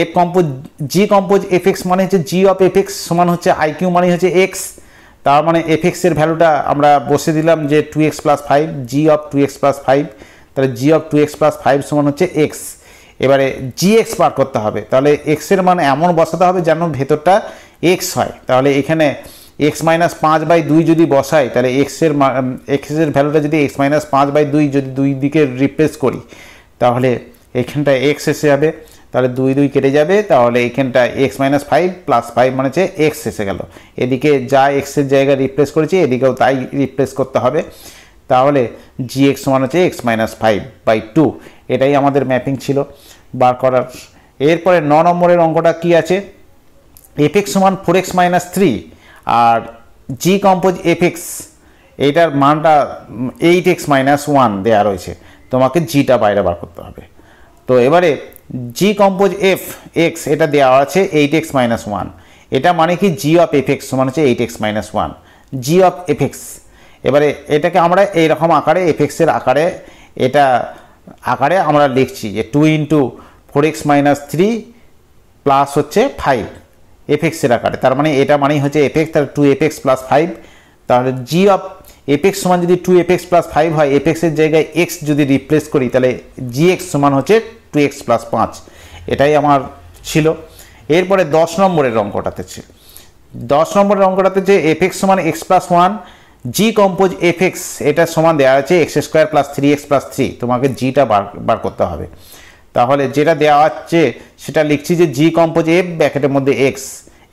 f compose g compose f x মানে হচ্ছে জি অফ এফ এক্স সমান হচ্ছে আইকিউ মানে হচ্ছে এক্স তার মানে এফ এক্সের ভ্যালুটা আমরা বসে দিলাম যে two x plus five g of two x plus five তাহলে g of two x plus five সমান হচ্ছে এক্স এবারে জি এক্স বার করতে হবে তাহলে এক্সের মান এমন বসাতে হবে যেন ভেতরটা এক্স হয় তাহলে এখানে এক্স মাইনাস পাঁচ বাই দুই যদি বসাই তাহলে এক্সের এক্সের ভ্যালুটা যদি এক্স মাইনাস পাঁচ বাই দুই যদি দুই দিকে রিপ্লেস করি তাহলে এখানটা এক্স এসে যাবে তাহলে দুই দুই কেটে যাবে তাহলে এইখানটা x minus five plus five মানে হচ্ছে এক্স এসে গেল এদিকে যা এক্সের জায়গা রিপ্লেস করেছি এদিকেও তাই রিপ্লেস করতে হবে তাহলে জি এক্স ওয়ান হচ্ছে x minus five by two এটাই আমাদের ম্যাপিং ছিল বার করার এরপরে ন নম্বরের অঙ্কটা কি আছে এফ এক্স সমান ফোর এক্স মাইনাস থ্রি আর জি কম্পোজ এফ এক্স এইটার মানটা এইট এক্স মাইনাস ওয়ান দেওয়া রয়েছে তোমাকে জিটা বাইরে বার করতে হবে তো এবারে জি কম্পোজ এফ এক্স এটা দেওয়া আছে এইট এক্স মাইনাস ওয়ান এটা মানে কি জি অফ এফ এক্স হচ্ছে eight x minus one g of f x এবারে এটাকে আমরা এইরকম আকারে এফ আকারে এটা আকারে আমরা লিখছি যে two into four x minus three plus হচ্ছে ফাইভ এফ আকারে তার মানে এটা মানেই হচ্ছে এফ এক্স তাহলে two f x plus five তাহলে জি অফ এপেক্স সমান যদি টু এপেক্স প্লাস ফাইভ হয় এপেক্সের জায়গায় এক্স যদি রিপ্লেস করি তাহলে জি এক্স সমান হচ্ছে টু এক্স প্লাস পাঁচ এটাই আমার ছিল এরপরে দশ নম্বরের অঙ্কটাতে ছিল দশ নম্বরের অঙ্কটাতে যে এফএক্স সমান x plus one g compose f x এটা সমান দেওয়া আছে x square plus three x plus three তোমাকে জিটা বার বার করতে হবে তাহলে যেটা দেওয়া হচ্ছে সেটা লিখছি যে জি কম্পোজ এফ ব্যাকেটের মধ্যে এক্স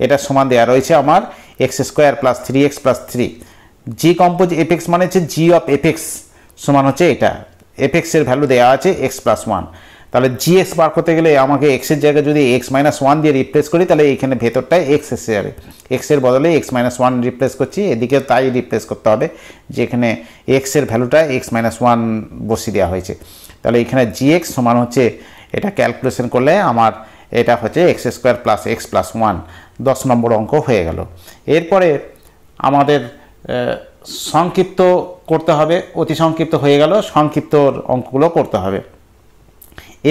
এটা সমান দেওয়া রয়েছে আমার x square plus three x plus three g compose f x মানে হচ্ছে জি অফ এফেক্স সমান হচ্ছে এটা এফেক্সের ভ্যালু দেওয়া আছে এক্স প্লাস ওয়ান তাহলে জি এক্স বার করতে গেলে আমাকে এক্সের জায়গায় যদি এক্স মাইনাস ওয়ান দিয়ে রিপ্লেস করি তাহলে এখানে ভেতরটায় এক্স এসে যাবে এক্সের বদলে এক্স মাইনাস ওয়ান রিপ্লেস করছি এদিকে তাই রিপ্লেস করতে হবে যেখানে এক্সের ভ্যালুটা এক্স মাইনাস ওয়ান বসিয়ে দেওয়া হয়েছে তাহলে এখানে জি এক্স সমান হচ্ছে এটা ক্যালকুলেশন করলে আমার এটা হচ্ছে x square plus x plus one দশ নম্বর অঙ্ক হয়ে গেল এরপরে আমাদের সংক্ষিপ্ত করতে হবে অতি সংক্ষিপ্ত হয়ে গেল সংক্ষিপ্তর অঙ্কগুলো করতে হবে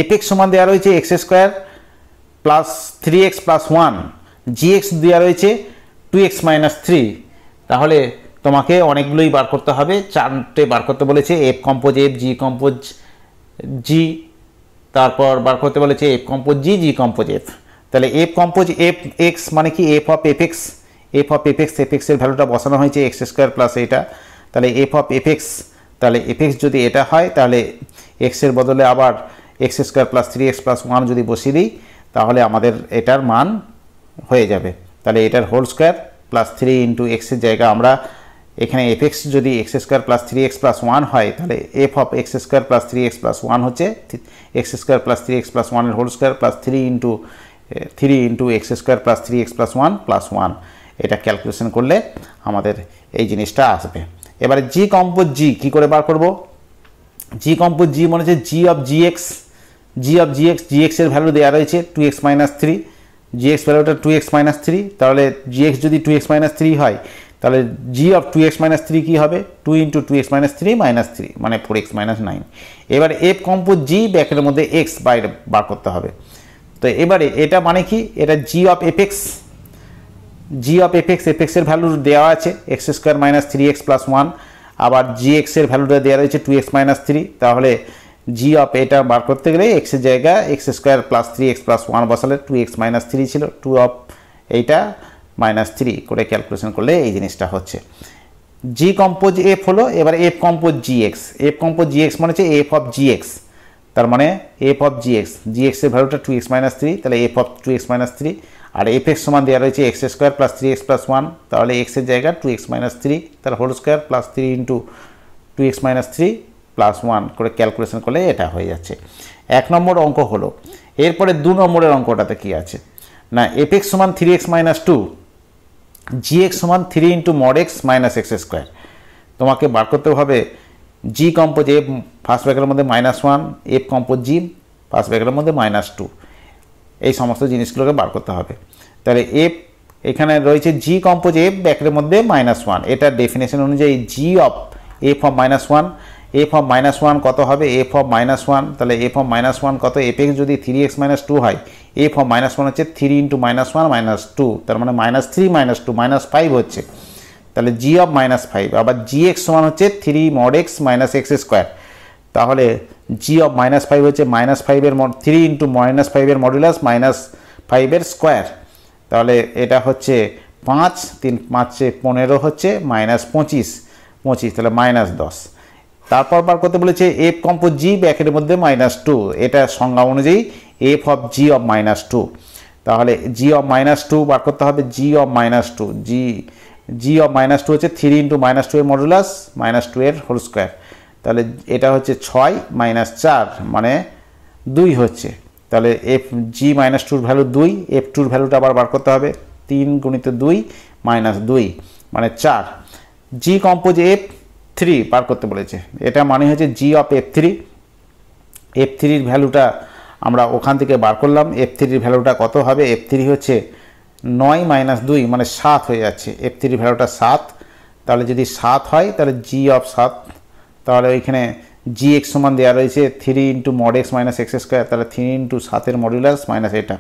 এক্স সমান দেওয়া রয়েছে x square plus three x plus one g x দেওয়া রয়েছে টু এক্স মাইনাস থ্রি তাহলে তোমাকে অনেকগুলোই বার করতে হবে চারটে বার করতে বলেছে f compose f g compose g তারপর বার করতে বলেছে f compose g g compose f তাহলে এফ কম্পোজ এফ এক্স মানে কি f of f x f of f x এফেক্সের ভ্যালুটা বসানো হয়েছে এক্স স্কোয়ার প্লাস এটা তাহলে এফ অফ এফেক্স তাহলে এফেক্স যদি এটা হয় তাহলে এক্সের বদলে আবার x square plus three x plus one যদি বসিয়ে দিই তাহলে আমাদের এটার মান হয়ে যাবে তাহলে এটার whole square plus three into এক্সের জায়গা আমরা এখানে এফ এক্স যদি x square plus three x plus one হয় তাহলে f of x square plus three x plus one হচ্ছে x square plus three x plus ওয়ানের whole square plus three into three into x square plus three x plus one plus one এটা calculation করলে আমাদের এই জিনিসটা আসবে এবারে জি compose জি কী করে বার করব জি কম্পোজ জি মানে হচ্ছে g of g x g of g x g এক্সের ভ্যালু দেওয়া রয়েছে two x minus three g x ভ্যালুটা টু এক্স মাইনাস থ্রি তাহলে জি এক্স যদি টু এক্স মাইনাস থ্রি হয় তাহলে g of two x minus three কী হবে two into two x minus three minus three মানে ফোর এক্স মাইনাস নাইন এবার f compose g ব্যাকের মধ্যে এক্স বাইরে বার করতে হবে তো এবারে এটা মানে কি এটা g of f x g of f x এফেক্সের ভ্যালু দেওয়া আছে x square minus three x plus one আবার জি এক্সের ভ্যালুটা দেওয়া রয়েছে টু এক্স মাইনাস থ্রি তাহলে জি অফ এটা বার করতে গেলে এক্সের জায়গায় x square plus three x plus one বসালে টু এক্স মাইনাস থ্রি ছিল টু অফ এইটা মাইনাস থ্রি করে ক্যালকুলেশন করলে এই জিনিসটা হচ্ছে জি কম্পোজ এফ হলো এবার f compose g x f compose g x মানে হচ্ছে এফ অফ জি এক্স তার মানে f of g x g এক্সের ভ্যালুটা টু এক্স মাইনাস থ্রি তাহলে f of two x minus three আর এফ এক্স সমান দেওয়া রয়েছে x square plus three x plus one তাহলে এক্সের জায়গা টু এক্স মাইনাস থ্রি তার whole square plus three into two x minus three plus one করে ক্যালকুলেশন করলে এটা হয়ে যাচ্ছে এক নম্বর অঙ্ক হলো এরপরে দু নম্বরের অঙ্কটাতে কি আছে না এফ এক্স সমান three x minus two g x সমান three into mod x minus x square তোমাকে বার করতে হবে জি কম্পোজ এফ ফার্স্ট ব্যাকের মধ্যে minus one f compose g first ব্যাকের মধ্যে মাইনাস টু এই সমস্ত জিনিসগুলোকে বার করতে হবে তাহলে এফ এখানে রয়েছে জি কম্পোজ এফ ব্যাকের মধ্যে মাইনাস ওয়ান এটা ডেফিনেশন অনুযায়ী g of f of minus one f of minus one কত হবে এফ অফ মাইনাস ওয়ান তাহলে এফ অফ মাইনাস ওয়ান কত এফ এক্স যদি থ্রি এক্স মাইনাস টু হয় এফ অফ মাইনাস ওয়ান হচ্ছে three into minus one minus two তার মানে minus three minus two minus five হচ্ছে তাহলে জি অফ মাইনাস ফাইভ আবার জি এক্স ওয়ান হচ্ছে three mod x minus x square তাহলে g of minus five হচ্ছে minus ফাইভের থ্রি ইন্টু মাইনাস ফাইভের মডুলাস মাইনাস ফাইভের স্কোয়ার তাহলে এটা হচ্ছে পাঁচ তিন পাঁচে পনেরো হচ্ছে মাইনাস পঁচিশ পঁচিশ তাহলে মাইনাস দশ তারপর বার করতে বলেছে এফ কম্পোজ জি ব্যাকেটের মধ্যে মাইনাস টু এটা সংজ্ঞা অনুযায়ী f of g of minus two তাহলে জি অফ মাইনাস টু বার করতে হবে g of minus two g g of minus two হচ্ছে থ্রি ইন্টু মাইনাস টু এর মডুলাস মাইনাস টু এর হোল স্কোয়ার তাহলে এটা হচ্ছে ছয় মাইনাস চার মানে দুই হচ্ছে তাহলে এফ জি মাইনাস টুর ভ্যালু দুই এফ টুর ভ্যালুটা আবার বার করতে হবে তিন গুণিত দুই মাইনাস দুই মানে চার জি কম্পোজ এফ থ্রি বার করতে বলেছে এটা মানে হচ্ছে g of f three f থ্রির ভ্যালুটা আমরা ওখান থেকে বার করলাম এফ থ্রির ভ্যালুটা কত হবে এফ থ্রি হচ্ছে নয় মাইনাস দুই মানে সাত হয়ে যাচ্ছে এফ থ্রির ভ্যালুটা সাত তাহলে যদি সাত হয় তাহলে জি অফ সাত তাহলে ওইখানে জি এক্স সমান দেওয়া রয়েছে three into mod x minus x square তাহলে থ্রি ইন্টু সাতের মডুলাস মাইনাস এটা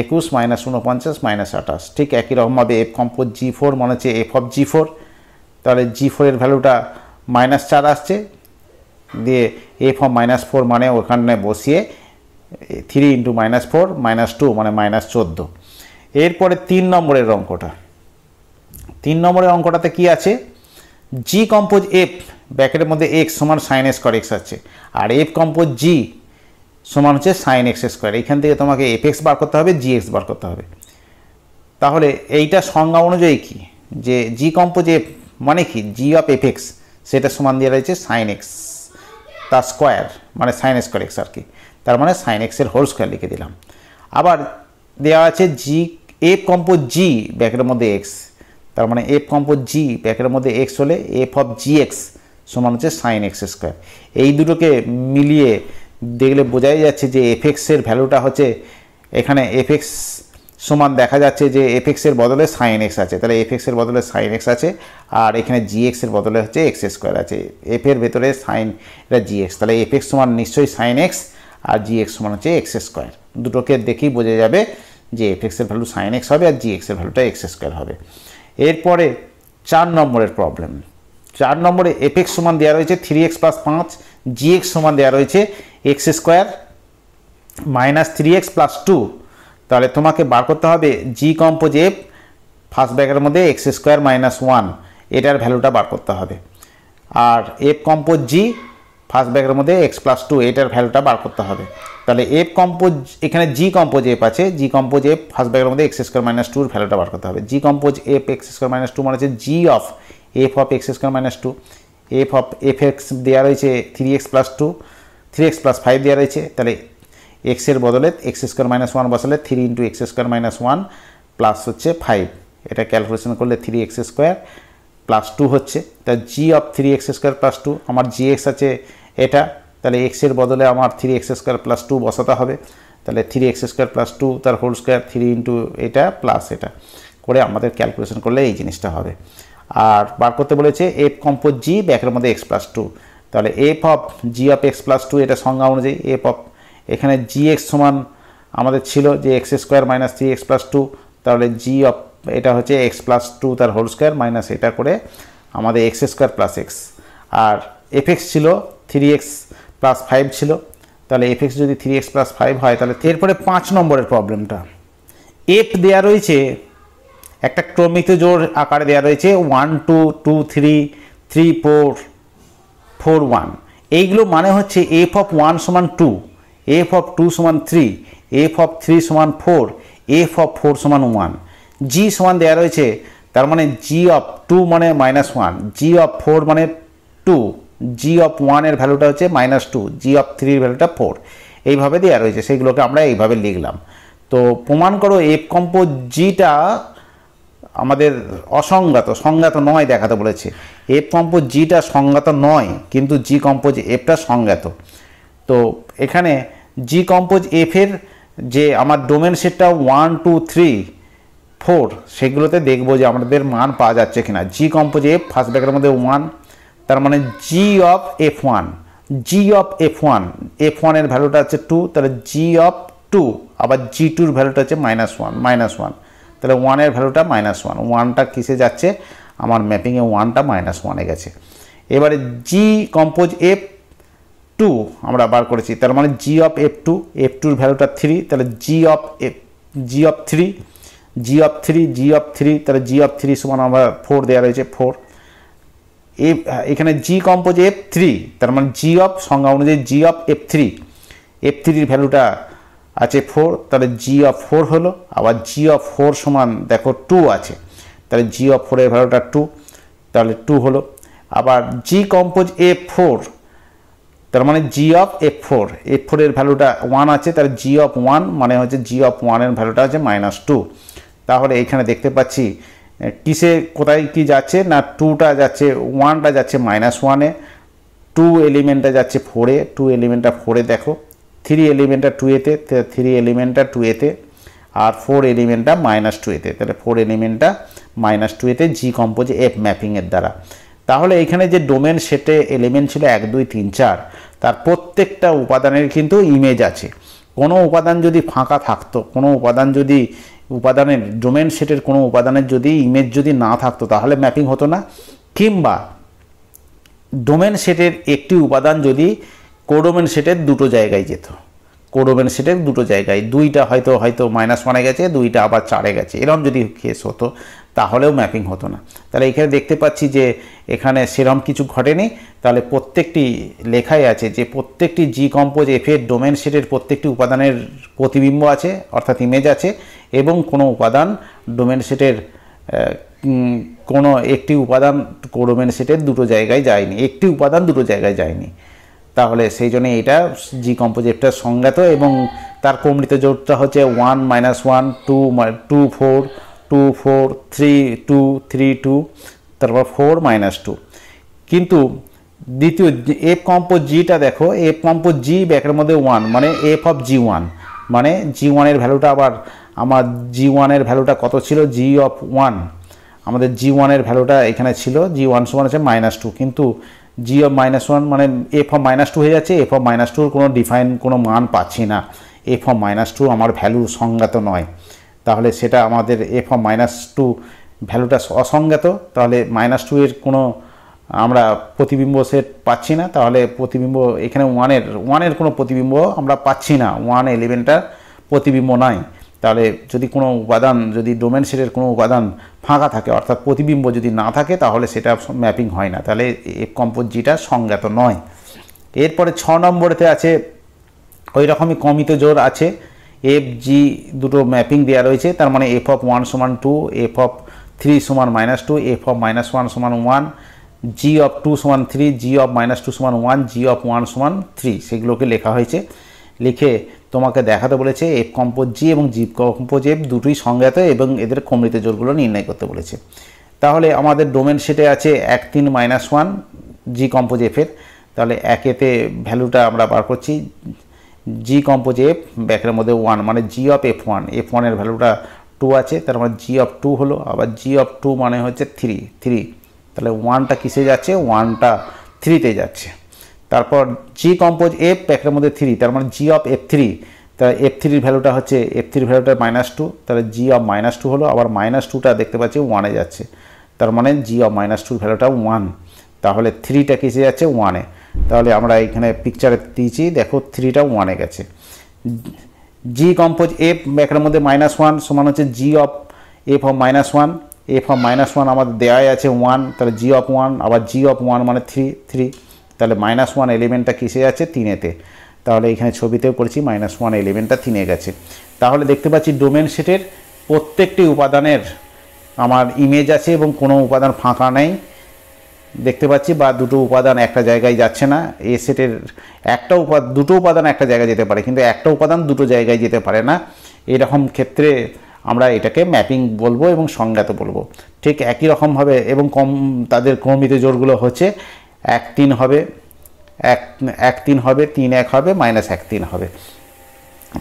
একুশ মাইনাস উনপঞ্চাশ মাইনাস আঠাশ ঠিক একই রকমভাবে এফ কম্পোজ জি ফোর মানে হচ্ছে এফ অফ জি ফোর তাহলে জি ফোরের ভ্যালুটা মাইনাস চার আসছে দিয়ে এফ অফ মাইনাস ফোর মানে ওখানে বসিয়ে three into minus four minus two মানে মাইনাস চোদ্দো এরপরে তিন নম্বরের অঙ্কটা তিন নম্বরের অঙ্কটাতে কি আছে জি কম্পোজ এফ ব্র্যাকেটের মধ্যে এক্স সমান সাইন স্কোয়ার এক্স আছে আর এফ কম্পোজ জি সমান হচ্ছে সাইন এক্স স্কোয়ার এইখান থেকে তোমাকে এফ এক্স বার করতে হবে জি এক্স বার করতে হবে তাহলে এইটা সংজ্ঞা অনুযায়ী কি যে জি কম্পোজ এফ মানে কি জি অফ এফ এক্স সেটা সমান দিয়ে রয়েছে সাইন এক্স তার স্কোয়ার মানে সাইন স্কোয়ার এক্স আর কি তার মানে সাইন এক্সের হোল স্কোয়ার লিখে দিলাম আবার দেওয়া আছে জি এফ কম্পোজ জি ব্যাকের মধ্যে এক্স তার মানে এফ কম্পোজ জি ব্যাকের মধ্যে এক্স হলে এফ অফ জি এক্স সমান হচ্ছে সাইন এক্স স্কোয়ার এই দুটোকে মিলিয়ে দেখলে বোঝাই যাচ্ছে যে এফ ভ্যালুটা হচ্ছে এখানে এফ সমান দেখা যাচ্ছে যে এফ বদলে সাইন এক্স আছে তাহলে এফ বদলে সাইন এক্স আছে আর এখানে জি এক্সের বদলে হচ্ছে এক্স স্কোয়ার আছে এফের ভেতরে সাইন এটা জি এক্স তাহলে এফ সমান নিশ্চয়ই সাইন এক্স আর জি এক্স সমান হচ্ছে এক্স স্কোয়ার দুটোকে দেখেই বোঝা যাবে যে এফ ভ্যালু সাইন এক্স হবে আর জি এক্সের ভ্যালুটা এক্স স্কোয়ার হবে এরপরে চার নম্বরের প্রবলেম চার নম্বরে এফ এক্স সমান দেওয়া রয়েছে থ্রি এক্স প্লাস পাঁচ জি এক্স সমান দেওয়া রয়েছে x square minus three x plus two তাহলে তোমাকে বার করতে হবে জি কম্পোজ এফ ফার্স্ট ব্যাগের মধ্যে এক্স স্কোয়ার মাইনাস ওয়ান এটার ভ্যালুটা বার করতে হবে আর এফ কম্পোজ জি ফার্স্ট ব্যাগের মধ্যে এক্স প্লাস টু এটার ভ্যালুটা বার করতে হবে তাহলে এফ কম্পোজ এখানে জি কম্পোজ এফ আছে জি কম্পোজ এফ ফার্স্ট ব্যাগের মধ্যে এক্স স্কোয়ার মাইনাস টুর ভ্যালুটা বার করতে হবে g compose f x square minus two মানে হচ্ছে g of f of x square minus two f of f x দেওয়া রয়েছে three x plus two three x plus five দেওয়া রয়েছে তাহলে এক্সের বদলে এক্স স্কোয়ার মাইনাস ওয়ান বসালে three into x square minus one plus হচ্ছে five এটা ক্যালকুলেশন করলে three x square plus two হচ্ছে তা g of three x square plus two আমার জি এক্স আছে এটা তাহলে এক্সের বদলে আমার three x square plus two বসাতে হবে তাহলে three x square plus two তার হোল স্কোয়ার থ্রি ইন্টু এটা প্লাস এটা করে আমাদের ক্যালকুলেশন করলে এই জিনিসটা হবে আর বার করতে বলেছে এফ কম্পোজ জি ব্যাকের মধ্যে এক্স প্লাস টু তাহলে f of g of x plus two এটা সংজ্ঞা অনুযায়ী এফ অফ এখানে জি এক্স সমান আমাদের ছিল যে x square minus three x plus two তাহলে জি অফ এটা হচ্ছে এক্স প্লাস টু তার হোল স্কোয়ার মাইনাস এটা করে আমাদের এক্স স্কোয়ার প্লাস এক্স আর এফ এক্স ছিল থ্রি এক্স প্লাস ফাইভ ছিল তাহলে এফ এক্স যদি থ্রি এক্স প্লাস ফাইভ হয় তাহলে এরপরে পাঁচ নম্বরের প্রবলেমটা এফ দেয়া রয়েছে একটা ক্রমিত জোড় আকারে দেওয়া রয়েছে one two two three three four four one এইগুলো মানে হচ্ছে এফ অফ ওয়ান সমান টু এফ অফ টু সমান থ্রি এফ অফ থ্রি সমান ফোর এফ অফ ফোর সমান ওয়ান জি সমান দেওয়া রয়েছে তার মানে জি অফ টু মানে minus one g of four মানে টু জি অফ ওয়ানের ভ্যালুটা হচ্ছে মাইনাস টু জি অফ থ্রির ভ্যালুটা ফোর এইভাবে দেওয়া রয়েছে সেইগুলোকে আমরা এইভাবে লিখলাম তো প্রমাণ করো এফ কম্পো জিটা আমাদের অসংজ্ঞাত সংজ্ঞাত নয় দেখাতে বলেছে এফ কম্পোজ জিটা সংজ্ঞাত নয় কিন্তু জি কম্পোজ এফটা সংজ্ঞাত তো এখানে জি কম্পোজ এফের যে আমার ডোমেন সেটটা ওয়ান টু থ্রি ফোর সেগুলোতে দেখবো যে আমাদের মান পাওয়া যাচ্ছে কিনা জি কম্পোজ এফ ফার্স্ট ব্যাকের মধ্যে ওয়ান তার মানে g of f one g of f one f ওয়ানের ভ্যালুটা হচ্ছে টু তাহলে জি অফ টু আবার জি টুর ভ্যালুটা হচ্ছে মাইনাস ওয়ান মাইনাস ওয়ান তাহলে ওয়ানের ভ্যালুটা মাইনাস ওয়ান ওয়ানটা কিসে যাচ্ছে আমার ম্যাপিংয়ে ওয়ানটা মাইনাস ওয়ানে গেছে এবারে জি কম্পোজ এফ টু আমরা বার করেছি তার মানে g of f two f টুর ভ্যালুটা থ্রি তাহলে g of f g of three g of three g of three তাহলে জি অফ থ্রি সমান আমরা ফোর দেওয়া রয়েছে ফোর এফ এখানে জি কম্পোজ এফ থ্রি তার মানে জি অফ সংজ্ঞা অনুযায়ী g of f three f থ্রির ভ্যালুটা আছে ফোর তাহলে জি অফ ফোর হলো আবার জি অফ ফোর সমান দেখো টু আছে তাহলে জি অফ ফোরের ভ্যালুটা টু তাহলে টু হলো আবার জি কম্পোজ এ ফোর তার মানে g of f four f ফোরের ভ্যালুটা ওয়ান আছে তাহলে জি অফ ওয়ান মানে হচ্ছে জি অফ ওয়ানের ভ্যালুটা আছে মাইনাস টু তাহলে এইখানে দেখতে পাচ্ছি কিসে কোথায় কি যাচ্ছে না টুটা যাচ্ছে ওয়ানটা যাচ্ছে মাইনাস ওয়ানে টু এলিমেন্টটা যাচ্ছে ফোরে টু এলিমেন্টটা ফোরে দেখো থ্রি এলিমেন্টটা টু এতে থ্রি এলিমেন্টটা টু এতে আর ফোর এলিমেন্টটা মাইনাস টু এতে তাহলে ফোর এলিমেন্টটা মাইনাস টু এতে জি কম্পোজে এফ ম্যাপিংয়ের দ্বারা তাহলে এখানে যে ডোমেন সেটে এলিমেন্ট ছিল এক দুই তিন চার তার প্রত্যেকটা উপাদানের কিন্তু ইমেজ আছে কোনো উপাদান যদি ফাঁকা থাকতো কোনো উপাদান যদি উপাদানের ডোমেন সেটের কোনো উপাদানের যদি ইমেজ যদি না থাকতো তাহলে ম্যাপিং হতো না কিংবা ডোমেন সেটের একটি উপাদান যদি কোডোমেন সেটের দুটো জায়গায় যেত কোডোমেন সেটের দুটো জায়গায় দুইটা হয়তো হয়তো মাইনাস ওয়ানে গেছে দুইটা আবার চারে গেছে এরম যদি কেস হতো তাহলেও ম্যাপিং হতো না তাহলে এখানে দেখতে পাচ্ছি যে এখানে সেরম কিছু ঘটেনি তাহলে প্রত্যেকটি লেখাই আছে যে প্রত্যেকটি জি কম্পোজ এফের ডোমেন সেটের প্রত্যেকটি উপাদানের প্রতিবিম্ব আছে অর্থাৎ ইমেজ আছে এবং কোনো উপাদান ডোমেন সেটের কোনো একটি উপাদান ডোমেন সেটের দুটো জায়গায় যায়নি একটি উপাদান দুটো জায়গায় যায়নি তাহলে সেই জন্য এটা জি কম্পোজিটটা সংজ্ঞাত এবং তার কমৃত জোটটা হচ্ছে one minus one two two four two four three two three two তারপর ফোর মাইনাস টু কিন্তু দ্বিতীয় এফ কম্পো জিটা দেখো এফ কম্পো জি ব্যাকের মধ্যে ওয়ান মানে এফ অফ জি ওয়ান মানে জি ওয়ানের ভ্যালুটা আবার আমার জি ওয়ানের ভ্যালুটা কত ছিল জি অফ ওয়ান আমাদের জি ওয়ানের ভ্যালুটা এখানে ছিল জি ওয়ান সমান আছে মাইনাস টু কিন্তু জি অফ মাইনাস ওয়ান মানে এফ অফ মাইনাস টু হয়ে যাচ্ছে এফ অফ মাইনাস টুর কোনো ডিফাইন কোনো মান পাচ্ছি না এফ অফ মাইনাস টু আমার ভ্যালু সংজ্ঞাত নয় তাহলে সেটা আমাদের এফ অফ মাইনাস টু ভ্যালুটা অসংজ্ঞাত তাহলে মাইনাস টু এর কোনো আমরা প্রতিবিম্ব সেট পাচ্ছি না তাহলে প্রতিবিম্ব এখানে ওয়ানের ওয়ানের কোনো প্রতিবিম্ব আমরা পাচ্ছি না ওয়ান এলেভেনটার প্রতিবিম্ব নয় তাহলে যদি কোনো উপাদান যদি ডোমেন সেটের কোনো উপাদান ফাঁকা থাকে অর্থাৎ প্রতিবিম্ব যদি না থাকে তাহলে সেটা ম্যাপিং হয় না তাহলে এফ জিটা সংজ্ঞাত নয় এরপরে ছ নম্বরেতে আছে ওই রকমই কমিত জোর আছে এফ জি দুটো ম্যাপিং দেওয়া রয়েছে তার মানে এফ অফ ওয়ান সমান টু এফ অফ থ্রি সমান minus two f of minus one সমান ওয়ান জি অফ টু সমান three g of minus two সমান ওয়ান জি অফ ওয়ান সমান থ্রি সেগুলোকে লেখা হয়েছে লিখে তোমাকে দেখাতে বলেছে এফ কম্পোজ জি এবং জি কম্পোজ এফ দুটোই সংজ্ঞাত এবং এদের খমৃত জোরগুলো নির্ণয় করতে বলেছে তাহলে আমাদের ডোমেন সেটে আছে এক তিন মাইনাস ওয়ান জি কম্পোজ এফের তাহলে একেতে ভ্যালুটা আমরা বার করছি জি কম্পোজ এফ ব্যাকের মধ্যে ওয়ান মানে g of f one f ওয়ানের ভ্যালুটা টু আছে তার মানে জি অফ টু হলো আবার জি অফ টু মানে হচ্ছে থ্রি থ্রি তাহলে ওয়ানটা কিসে যাচ্ছে ওয়ানটা থ্রিতে যাচ্ছে তারপর জি কম্পোজ এফ একের মধ্যে থ্রি তার মানে জি অফ এফ থ্রি তাহলে এফ থ্রির ভ্যালুটা হচ্ছে এফ থ্রির ভ্যালুটা মাইনাস টু তাহলে জি অফ মাইনাস টু হলো আবার মাইনাস টুটা দেখতে পাচ্ছি ওয়ানে যাচ্ছে তার মানে জি অফ মাইনাস টুর ভ্যালুটা ওয়ান তাহলে থ্রিটা কিসে যাচ্ছে ওয়ানে তাহলে আমরা এখানে পিকচারে দিয়েছি দেখো থ্রিটা ওয়ানে গেছে জি কম্পোজ এফ একের মধ্যে মাইনাস ওয়ান সমান হচ্ছে g of f of minus one f of minus one আমাদের দেওয়াই আছে ওয়ান তাহলে জি অফ ওয়ান আবার জি অফ ওয়ান মানে থ্রি থ্রি তাহলে মাইনাস ওয়ান এলিমেন্টটা কিসে আছে তিনেতে তাহলে এখানে ছবিতেও করেছি মাইনাস ওয়ান এলিমেন্টটা তিনে গেছে তাহলে দেখতে পাচ্ছি ডোমেন সেটের প্রত্যেকটি উপাদানের আমার ইমেজ আছে এবং কোনো উপাদান ফাঁকা নেই দেখতে পাচ্ছি বা দুটো উপাদান একটা জায়গায় যাচ্ছে না এ সেটের একটা উপা দুটো উপাদান একটা জায়গায় যেতে পারে কিন্তু একটা উপাদান দুটো জায়গায় যেতে পারে না এরকম ক্ষেত্রে আমরা এটাকে ম্যাপিং বলবো এবং সংজ্ঞাত বলবো ঠিক একই রকমভাবে এবং কম তাদের ক্রমিত জোরগুলো হচ্ছে এক তিন হবে এক এক তিন হবে তিন এক হবে মাইনাস এক তিন হবে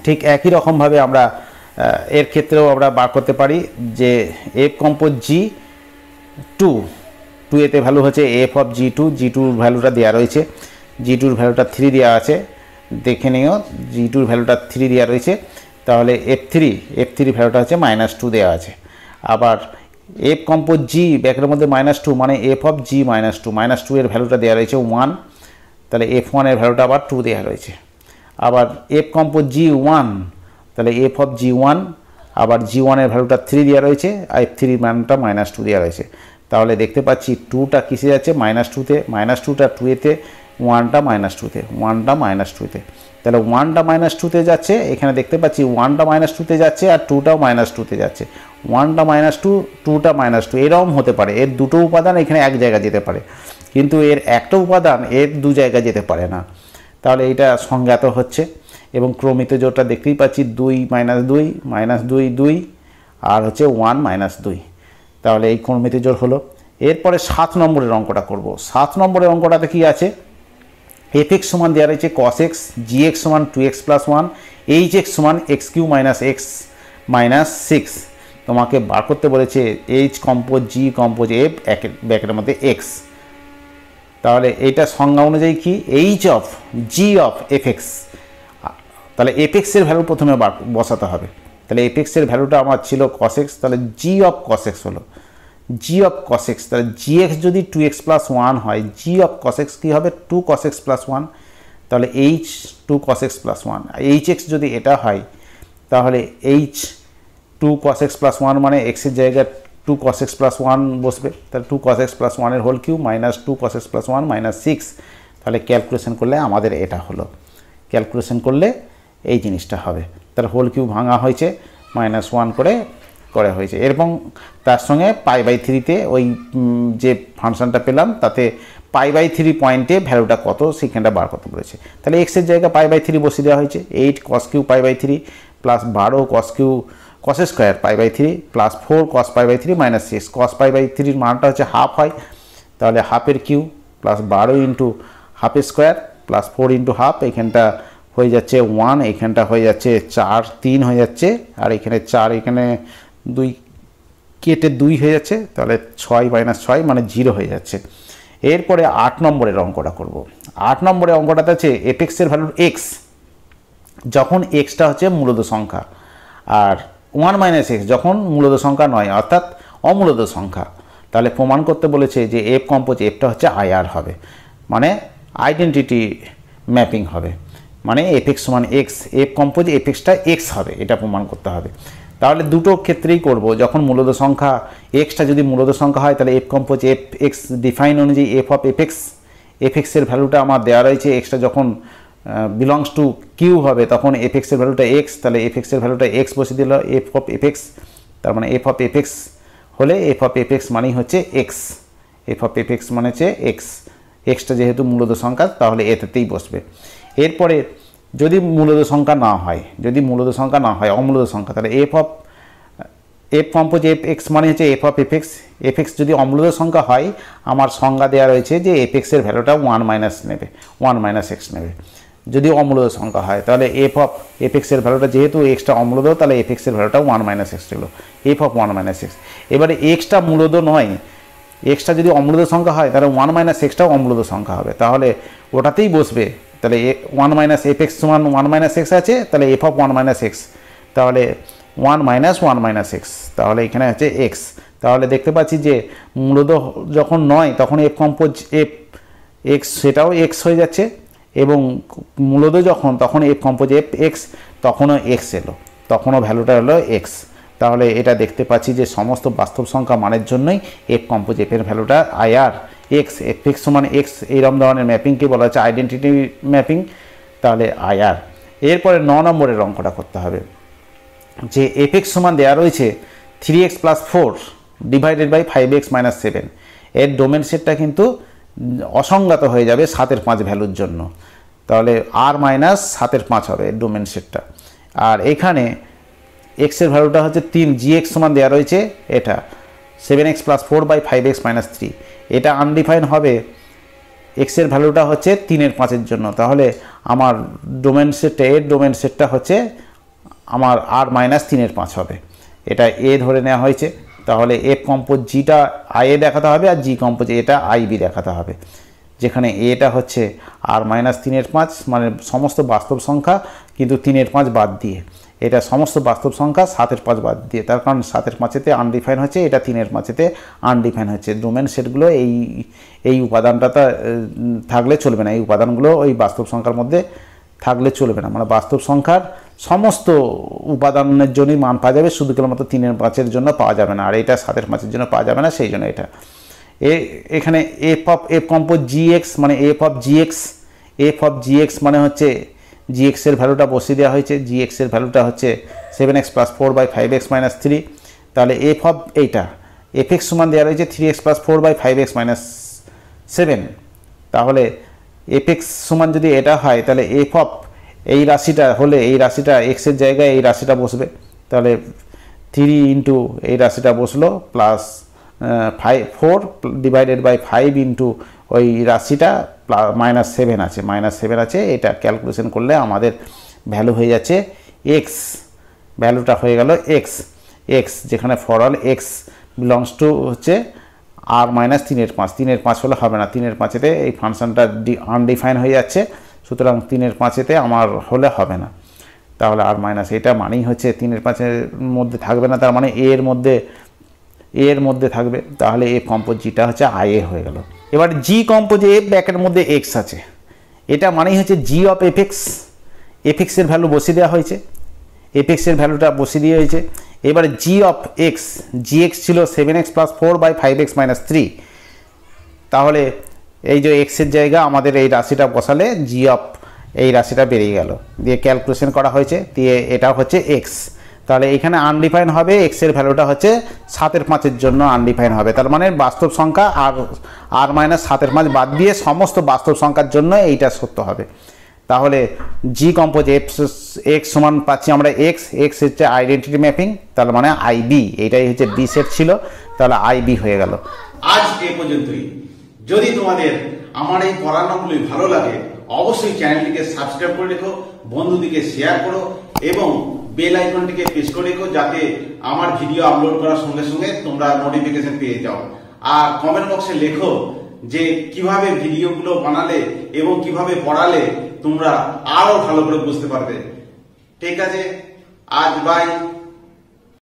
ঠিক একই রকমভাবে আমরা এর ক্ষেত্রেও আমরা বার করতে পারি যে f compose g two two এতে ভ্যালু হচ্ছে f of g two g টুর ভ্যালুটা দেওয়া রয়েছে জি টুর ভ্যালুটা থ্রি দেওয়া আছে দেখে নিও জি টুর ভ্যালুটা থ্রি দেওয়া রয়েছে তাহলে এফ থ্রি এফ থ্রি ভ্যালুটা হচ্ছে মাইনাস টু দেওয়া আছে আবার এফ কম্পোজ জি ব্যাকের মধ্যে মাইনাস টু মানে f of g minus two minus two এর ভ্যালুটা দেওয়া রয়েছে ওয়ান তাহলে এফ ওয়ানের ভ্যালুটা আবার টু দেওয়া রয়েছে আবার এফ কম্পোজ জি ওয়ান তাহলে এফ অফ জি ওয়ান আবার জি ওয়ানের ভ্যালুটা থ্রি দেওয়া রয়েছে আর এফ থ্রির মানটা মাইনাস টু দেওয়া রয়েছে তাহলে দেখতে পাচ্ছি টুটা কিসে যাচ্ছে মাইনাস টুতে মাইনাস টুটা টু এতে ওয়ানটা মাইনাস টুতে ওয়ানটা মাইনাস টুতে তাহলে ওয়ানটা মাইনাস টুতে যাচ্ছে এখানে দেখতে পাচ্ছি ওয়ানটা মাইনাস টুতে যাচ্ছে আর টুটাও মাইনাস টুতে যাচ্ছে ওয়ানটা মাইনাস টু টুটা মাইনাস টু এরকম হতে পারে এর দুটো উপাদান এখানে এক জায়গা যেতে পারে কিন্তু এর একটা উপাদান এর দু জায়গা যেতে পারে না তাহলে এটা সংজ্ঞাত হচ্ছে এবং ক্রমিত জোটটা দেখতেই পাচ্ছি দুই মাইনাস দুই মাইনাস দুই দুই আর হচ্ছে ওয়ান মাইনাস দুই তাহলে এই ক্রমিত জোর হলো এরপরে সাত নম্বরের অঙ্কটা করব সাত নম্বরের অঙ্কটাতে কী আছে এফ এক্স সমান দেওয়া রয়েছে কস এক্স জি এক্স সমান two x plus one h x সমান x cube minus x minus six তোমাকে বার করতে বলেছে h compose g compose f এক ব্যাকের মধ্যে এক্স তাহলে এটা সংজ্ঞা অনুযায়ী কি h of g of f x তাহলে এফ এক্সের ভ্যালু প্রথমে বসাতে হবে তাহলে এফ এক্সের ভ্যালুটা আমার ছিল কসেক্স তাহলে জি অফ কসেক্স হলো জি অফ কসেক্স তাহলে জি এক্স যদি টু এক্স প্লাস ওয়ান হয় জি অফ কসেক্স কী হবে টু কসেক্স প্লাস ওয়ান তাহলে h two cos x plus one h x যদি এটা হয় তাহলে h two cos x plus one মানে এক্সের জায়গায় two cos x plus one বসবে তাহলে টু কস এক্স প্লাস ওয়ানের whole cube minus two cos x plus one minus six তাহলে ক্যালকুলেশন করলে আমাদের এটা হলো ক্যালকুলেশন করলে এই জিনিসটা হবে তার হোল কিউ ভাঙা হয়েছে মাইনাস ওয়ান করে করে হয়েছে এরকম তার সঙ্গে পাই বাই থ্রিতে ওই যে ফাংশনটা পেলাম তাতে পাই বাই থ্রি পয়েন্টে ভ্যালুটা কত সেখানটা বার করতে বলেছে তাহলে এক্সের জায়গায় পাই বাই থ্রি বসিয়ে দেওয়া হয়েছে eight cos cube pi by three plus বারো cos cube cos square pi by three plus four cos pi by three minus six cos pi by থ্রির মানটা হচ্ছে হাফ হয় তাহলে হাফের কিউ প্লাস বারো into half square plus four into half এখানটা হয়ে যাচ্ছে ওয়ান এখানটা হয়ে যাচ্ছে চার তিন হয়ে যাচ্ছে আর এখানে চার এখানে দুই কেটে দুই হয়ে যাচ্ছে তাহলে ছয় মাইনাস ছয় মানে জিরো হয়ে যাচ্ছে এরপরে আট নম্বরের অঙ্কটা করব। আট নম্বরের অঙ্কটাতে আছে এফ এক্সের ভ্যালু এক্স যখন এক্সটা হচ্ছে মূলত সংখ্যা আর ওয়ান মাইনাস এক্স যখন মূলত সংখ্যা নয় অর্থাৎ অমূলত সংখ্যা তাহলে প্রমাণ করতে বলেছে যে এফ কম্পোজ এফটা হচ্ছে আইআর হবে মানে আইডেন্টিটি ম্যাপিং হবে মানে এফ এক্স সমান এক্স এফ কম্পোজ এফ এক্সটা এক্স হবে এটা প্রমাণ করতে হবে তাহলে দুটো ক্ষেত্রেই করব যখন মূলত সংখ্যা এক্সটা যদি মূলত সংখ্যা হয় তাহলে f compose f x define অনুযায়ী f of f x f এক্সের ভ্যালুটা আমার দেওয়া রয়েছে এক্সটা যখন বিলংস টু কিউ হবে তখন এফ এক্সের ভ্যালুটা এক্স তাহলে এফ এক্সের ভ্যালুটা এক্স বসে দিল এফ অফ এফ এক্স তার মানে এফ অফ এফ এক্স হলে এফ অফ এফ এক্স মানেই হচ্ছে x f of f x মানে হচ্ছে এক্স এক্সটা যেহেতু মূলত সংখ্যা তাহলে এতেতেই বসবে এরপরে যদি মূলত সংখ্যা না হয় যদি মূলত সংখ্যা না হয় অমূলত সংখ্যা তাহলে এফ অফ এফ যে এফ এক্স মানে হচ্ছে f of f x f x যদি অমূলত সংখ্যা হয় আমার সংজ্ঞা দেওয়া রয়েছে যে এফ এক্সের ভ্যালুটা ওয়ান মাইনাস নেবে ওয়ান মাইনাস এক্স নেবে যদি অম্লদের সংখ্যা হয় তাহলে এফ অফ এফ এক্সের ভ্যালুটা যেহেতু এক্সটা অম্লদ তাহলে এফ এক্সের ভ্যালুটা ওয়ান মাইনাস এক্স ছিল f of one minus x এবারে এক্সটা মূলত নয় এক্সটা যদি অম্লদ সংখ্যা হয় তাহলে ওয়ান মাইনাস এক্সটাও অম্লদ সংখ্যা হবে তাহলে ওটাতেই বসবে তাহলে one minus f x one one minus x আছে তাহলে f of one minus x তাহলে one minus one minus x তাহলে এখানে হচ্ছে এক্স তাহলে দেখতে পাচ্ছি যে মূলত যখন নয় তখন এফ কম্পোজ এফ এক্স সেটাও এক্স হয়ে যাচ্ছে এবং মূলত যখন তখন এফ কম্পোজ এফ এক্স তখনও এক্স এলো তখনও ভ্যালুটা হলো এক্স তাহলে এটা দেখতে পাচ্ছি যে সমস্ত বাস্তব সংখ্যা মানের জন্যই এফ কম্পোজ এফের ভ্যালুটা আইআর এক্স এফ এক্স সমান এক্স এইরকম ধরনের ম্যাপিংকে বলা হচ্ছে আইডেন্টিটি ম্যাপিং তাহলে আইআর এরপরে ন নম্বরের অঙ্কটা করতে হবে যে এফ এক্স সমান দেওয়া রয়েছে three x plus four divided by five x minus seven এর ডোমেন সেটটা কিন্তু অসংগত হয়ে যাবে সাতের পাঁচ ভ্যালুর জন্য তাহলে আর মাইনাস সাতের পাঁচ হবে ডোমেন সেটটা আর এখানে এক্সের ভ্যালুটা হচ্ছে তিন জি এক্স সমান দেওয়া রয়েছে এটা seven x plus four by five x minus three এটা আনডিফাইন হবে এক্সের ভ্যালুটা হচ্ছে তিনের পাঁচের জন্য তাহলে আমার ডোমেন সেটটা এর ডোমেন সেটটা হচ্ছে আমার আর মাইনাস তিনের পাঁচ হবে এটা এ ধরে নেওয়া হয়েছে তাহলে এফ কম্পোজ জিটা আই এ দেখাতে হবে আর জি কম্পোজ এটা আই বি দেখাতে হবে যেখানে এটা হচ্ছে আর মাইনাস তিনের পাঁচ মানে সমস্ত বাস্তব সংখ্যা কিন্তু তিনের পাঁচ বাদ দিয়ে এটা সমস্ত বাস্তব সংখ্যা সাতের পাঁচ বাদ দিয়ে তার কারণ সাতের পাঁচেতে আনডিফাইন হচ্ছে এটা তিনের পাঁচেতে আনডিফাইন হচ্ছে ডোমেন সেটগুলো এই এই উপাদানটা থাকলে চলবে না এই উপাদানগুলো ওই বাস্তব সংখ্যার মধ্যে থাকলে চলবে না মানে বাস্তব সংখ্যার সমস্ত উপাদানের জন্যই মান পাওয়া যাবে শুধু কেবলমাত্র তিনের মাছের জন্য পাওয়া যাবে না আর এটা সাতের মাছের জন্য পাওয়া যাবে না সেই জন্য এটা এ এখানে f of f compose g x মানে f of g x f of g x মানে হচ্ছে জি এক্সের ভ্যালুটা বসিয়ে দেওয়া হয়েছে জি এক্সের ভ্যালুটা হচ্ছে seven x plus four by five x minus three তাহলে এফ অফ এইটা এফ এক্স সমান দেওয়া রয়েছে three x plus four by five x minus seven তাহলে এফ এক্স সমান যদি এটা হয় তাহলে এফ অফ এই রাশিটা হলে এই রাশিটা এক্সের জায়গায় এই রাশিটা বসবে তাহলে থ্রি ইন্টু এই রাশিটা বসলো plus five four divided by five into ওই রাশিটা মাইনাস সেভেন আছে মাইনাস সেভেন আছে এটা ক্যালকুলেশন করলে আমাদের ভ্যালু হয়ে যাচ্ছে এক্স ভ্যালুটা হয়ে গেল এক্স এক্স যেখানে for all x belongs to হচ্ছে আর মাইনাস তিনের পাঁচ তিনের পাঁচ হলে হবে না তিনের পাঁচেতে এই ফাংশনটা আনডিফাইন হয়ে যাচ্ছে সুতরাং তিনের পাঁচেতে আমার হলে হবে না তাহলে আর মাইনাস এটা মানেই হচ্ছে তিনের পাঁচের মধ্যে থাকবে না তার মানে এর মধ্যে এর মধ্যে থাকবে তাহলে এ কম্পোজ জিটা হচ্ছে আই এ হয়ে গেল এবার জি কম্পোজ এ ব্যাকের মধ্যে এক্স আছে এটা মানেই হচ্ছে জি অফ এফেক্স এফেক্সের ভ্যালু বসিয়ে দেওয়া হয়েছে এফেক্সের ভ্যালুটা বসিয়ে দিয়ে হয়েছে এবার g of x g x ছিল seven x plus four by five x minus three তাহলে এই যে এক্সের জায়গা আমাদের এই রাশিটা বসালে জি অফ এই রাশিটা বেরিয়ে গেল দিয়ে ক্যালকুলেশন করা হয়েছে দিয়ে এটা হচ্ছে এক্স তাহলে এখানে আনডিফাইন হবে এক্সের ভ্যালুটা হচ্ছে সাতের পাঁচের জন্য আনডিফাইন হবে তার মানে বাস্তব সংখ্যা আর আর মাইনাস সাতের পাঁচ বাদ দিয়ে সমস্ত বাস্তব সংখ্যার জন্য এইটা সত্য হবে তাহলে জি কম্পোজ এক্স এক্স সমান পাচ্ছি আমরা এক্স এক্স হচ্ছে আইডেন্টিটি ম্যাপিং তার মানে আইবি এটাই হচ্ছে বি সেট ছিল তাহলে আইবি হয়ে গেল আজ এ পর্যন্তই যদি তোমাদের আমার এই পড়ানোগুলি ভালো লাগে অবশ্যই চ্যানেলটিকে সাবস্ক্রাইব করে রেখো বন্ধুদিকে শেয়ার করো এবং বেল আইকনটিকে প্রেস করে রেখো যাতে আমার ভিডিও আপলোড করার সঙ্গে সঙ্গে তোমরা নোটিফিকেশন পেয়ে যাও আর কমেন্ট বক্সে লেখো যে কিভাবে ভিডিওগুলো বানালে এবং কিভাবে পড়ালে তোমরা আরো ভালো করে বুঝতে পারবে ঠিক আছে আজ বাই